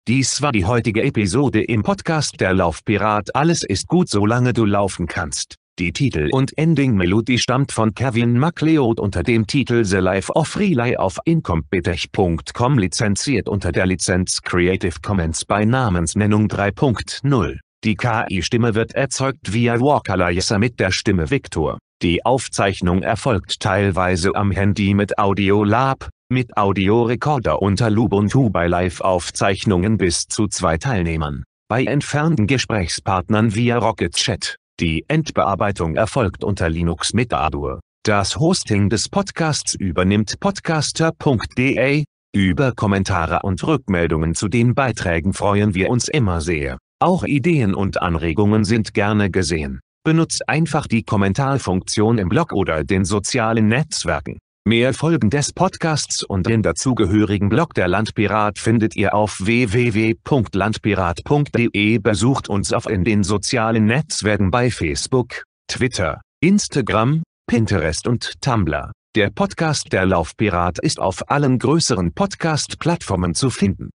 Dies war die heutige Episode im Podcast Der Laufpirat. Alles ist gut, solange du laufen kannst. Die Titel- und Ending-Melodie stammt von Kevin MacLeod unter dem Titel The Life of Relay auf incompetech.com lizenziert unter der Lizenz Creative Commons bei Namensnennung 3.0. Die KI-Stimme wird erzeugt via Walker Layessa mit der Stimme Victor. Die Aufzeichnung erfolgt teilweise am Handy mit Audiolab, mit Audiorekorder unter Lubuntu bei Live-Aufzeichnungen bis zu zwei Teilnehmern, bei entfernten Gesprächspartnern via Rocket Chat. Die Endbearbeitung erfolgt unter Linux mit Ardour. Das Hosting des Podcasts übernimmt podcaster.de. Über Kommentare und Rückmeldungen zu den Beiträgen freuen wir uns immer sehr. Auch Ideen und Anregungen sind gerne gesehen. Benutzt einfach die Kommentarfunktion im Blog oder den sozialen Netzwerken. Mehr Folgen des Podcasts und den dazugehörigen Blog der Landpirat findet ihr auf www.landpirat.de. Besucht uns auf in den sozialen Netzwerken bei Facebook, Twitter, Instagram, Pinterest und Tumblr. Der Podcast der Laufpirat ist auf allen größeren Podcast-Plattformen zu finden.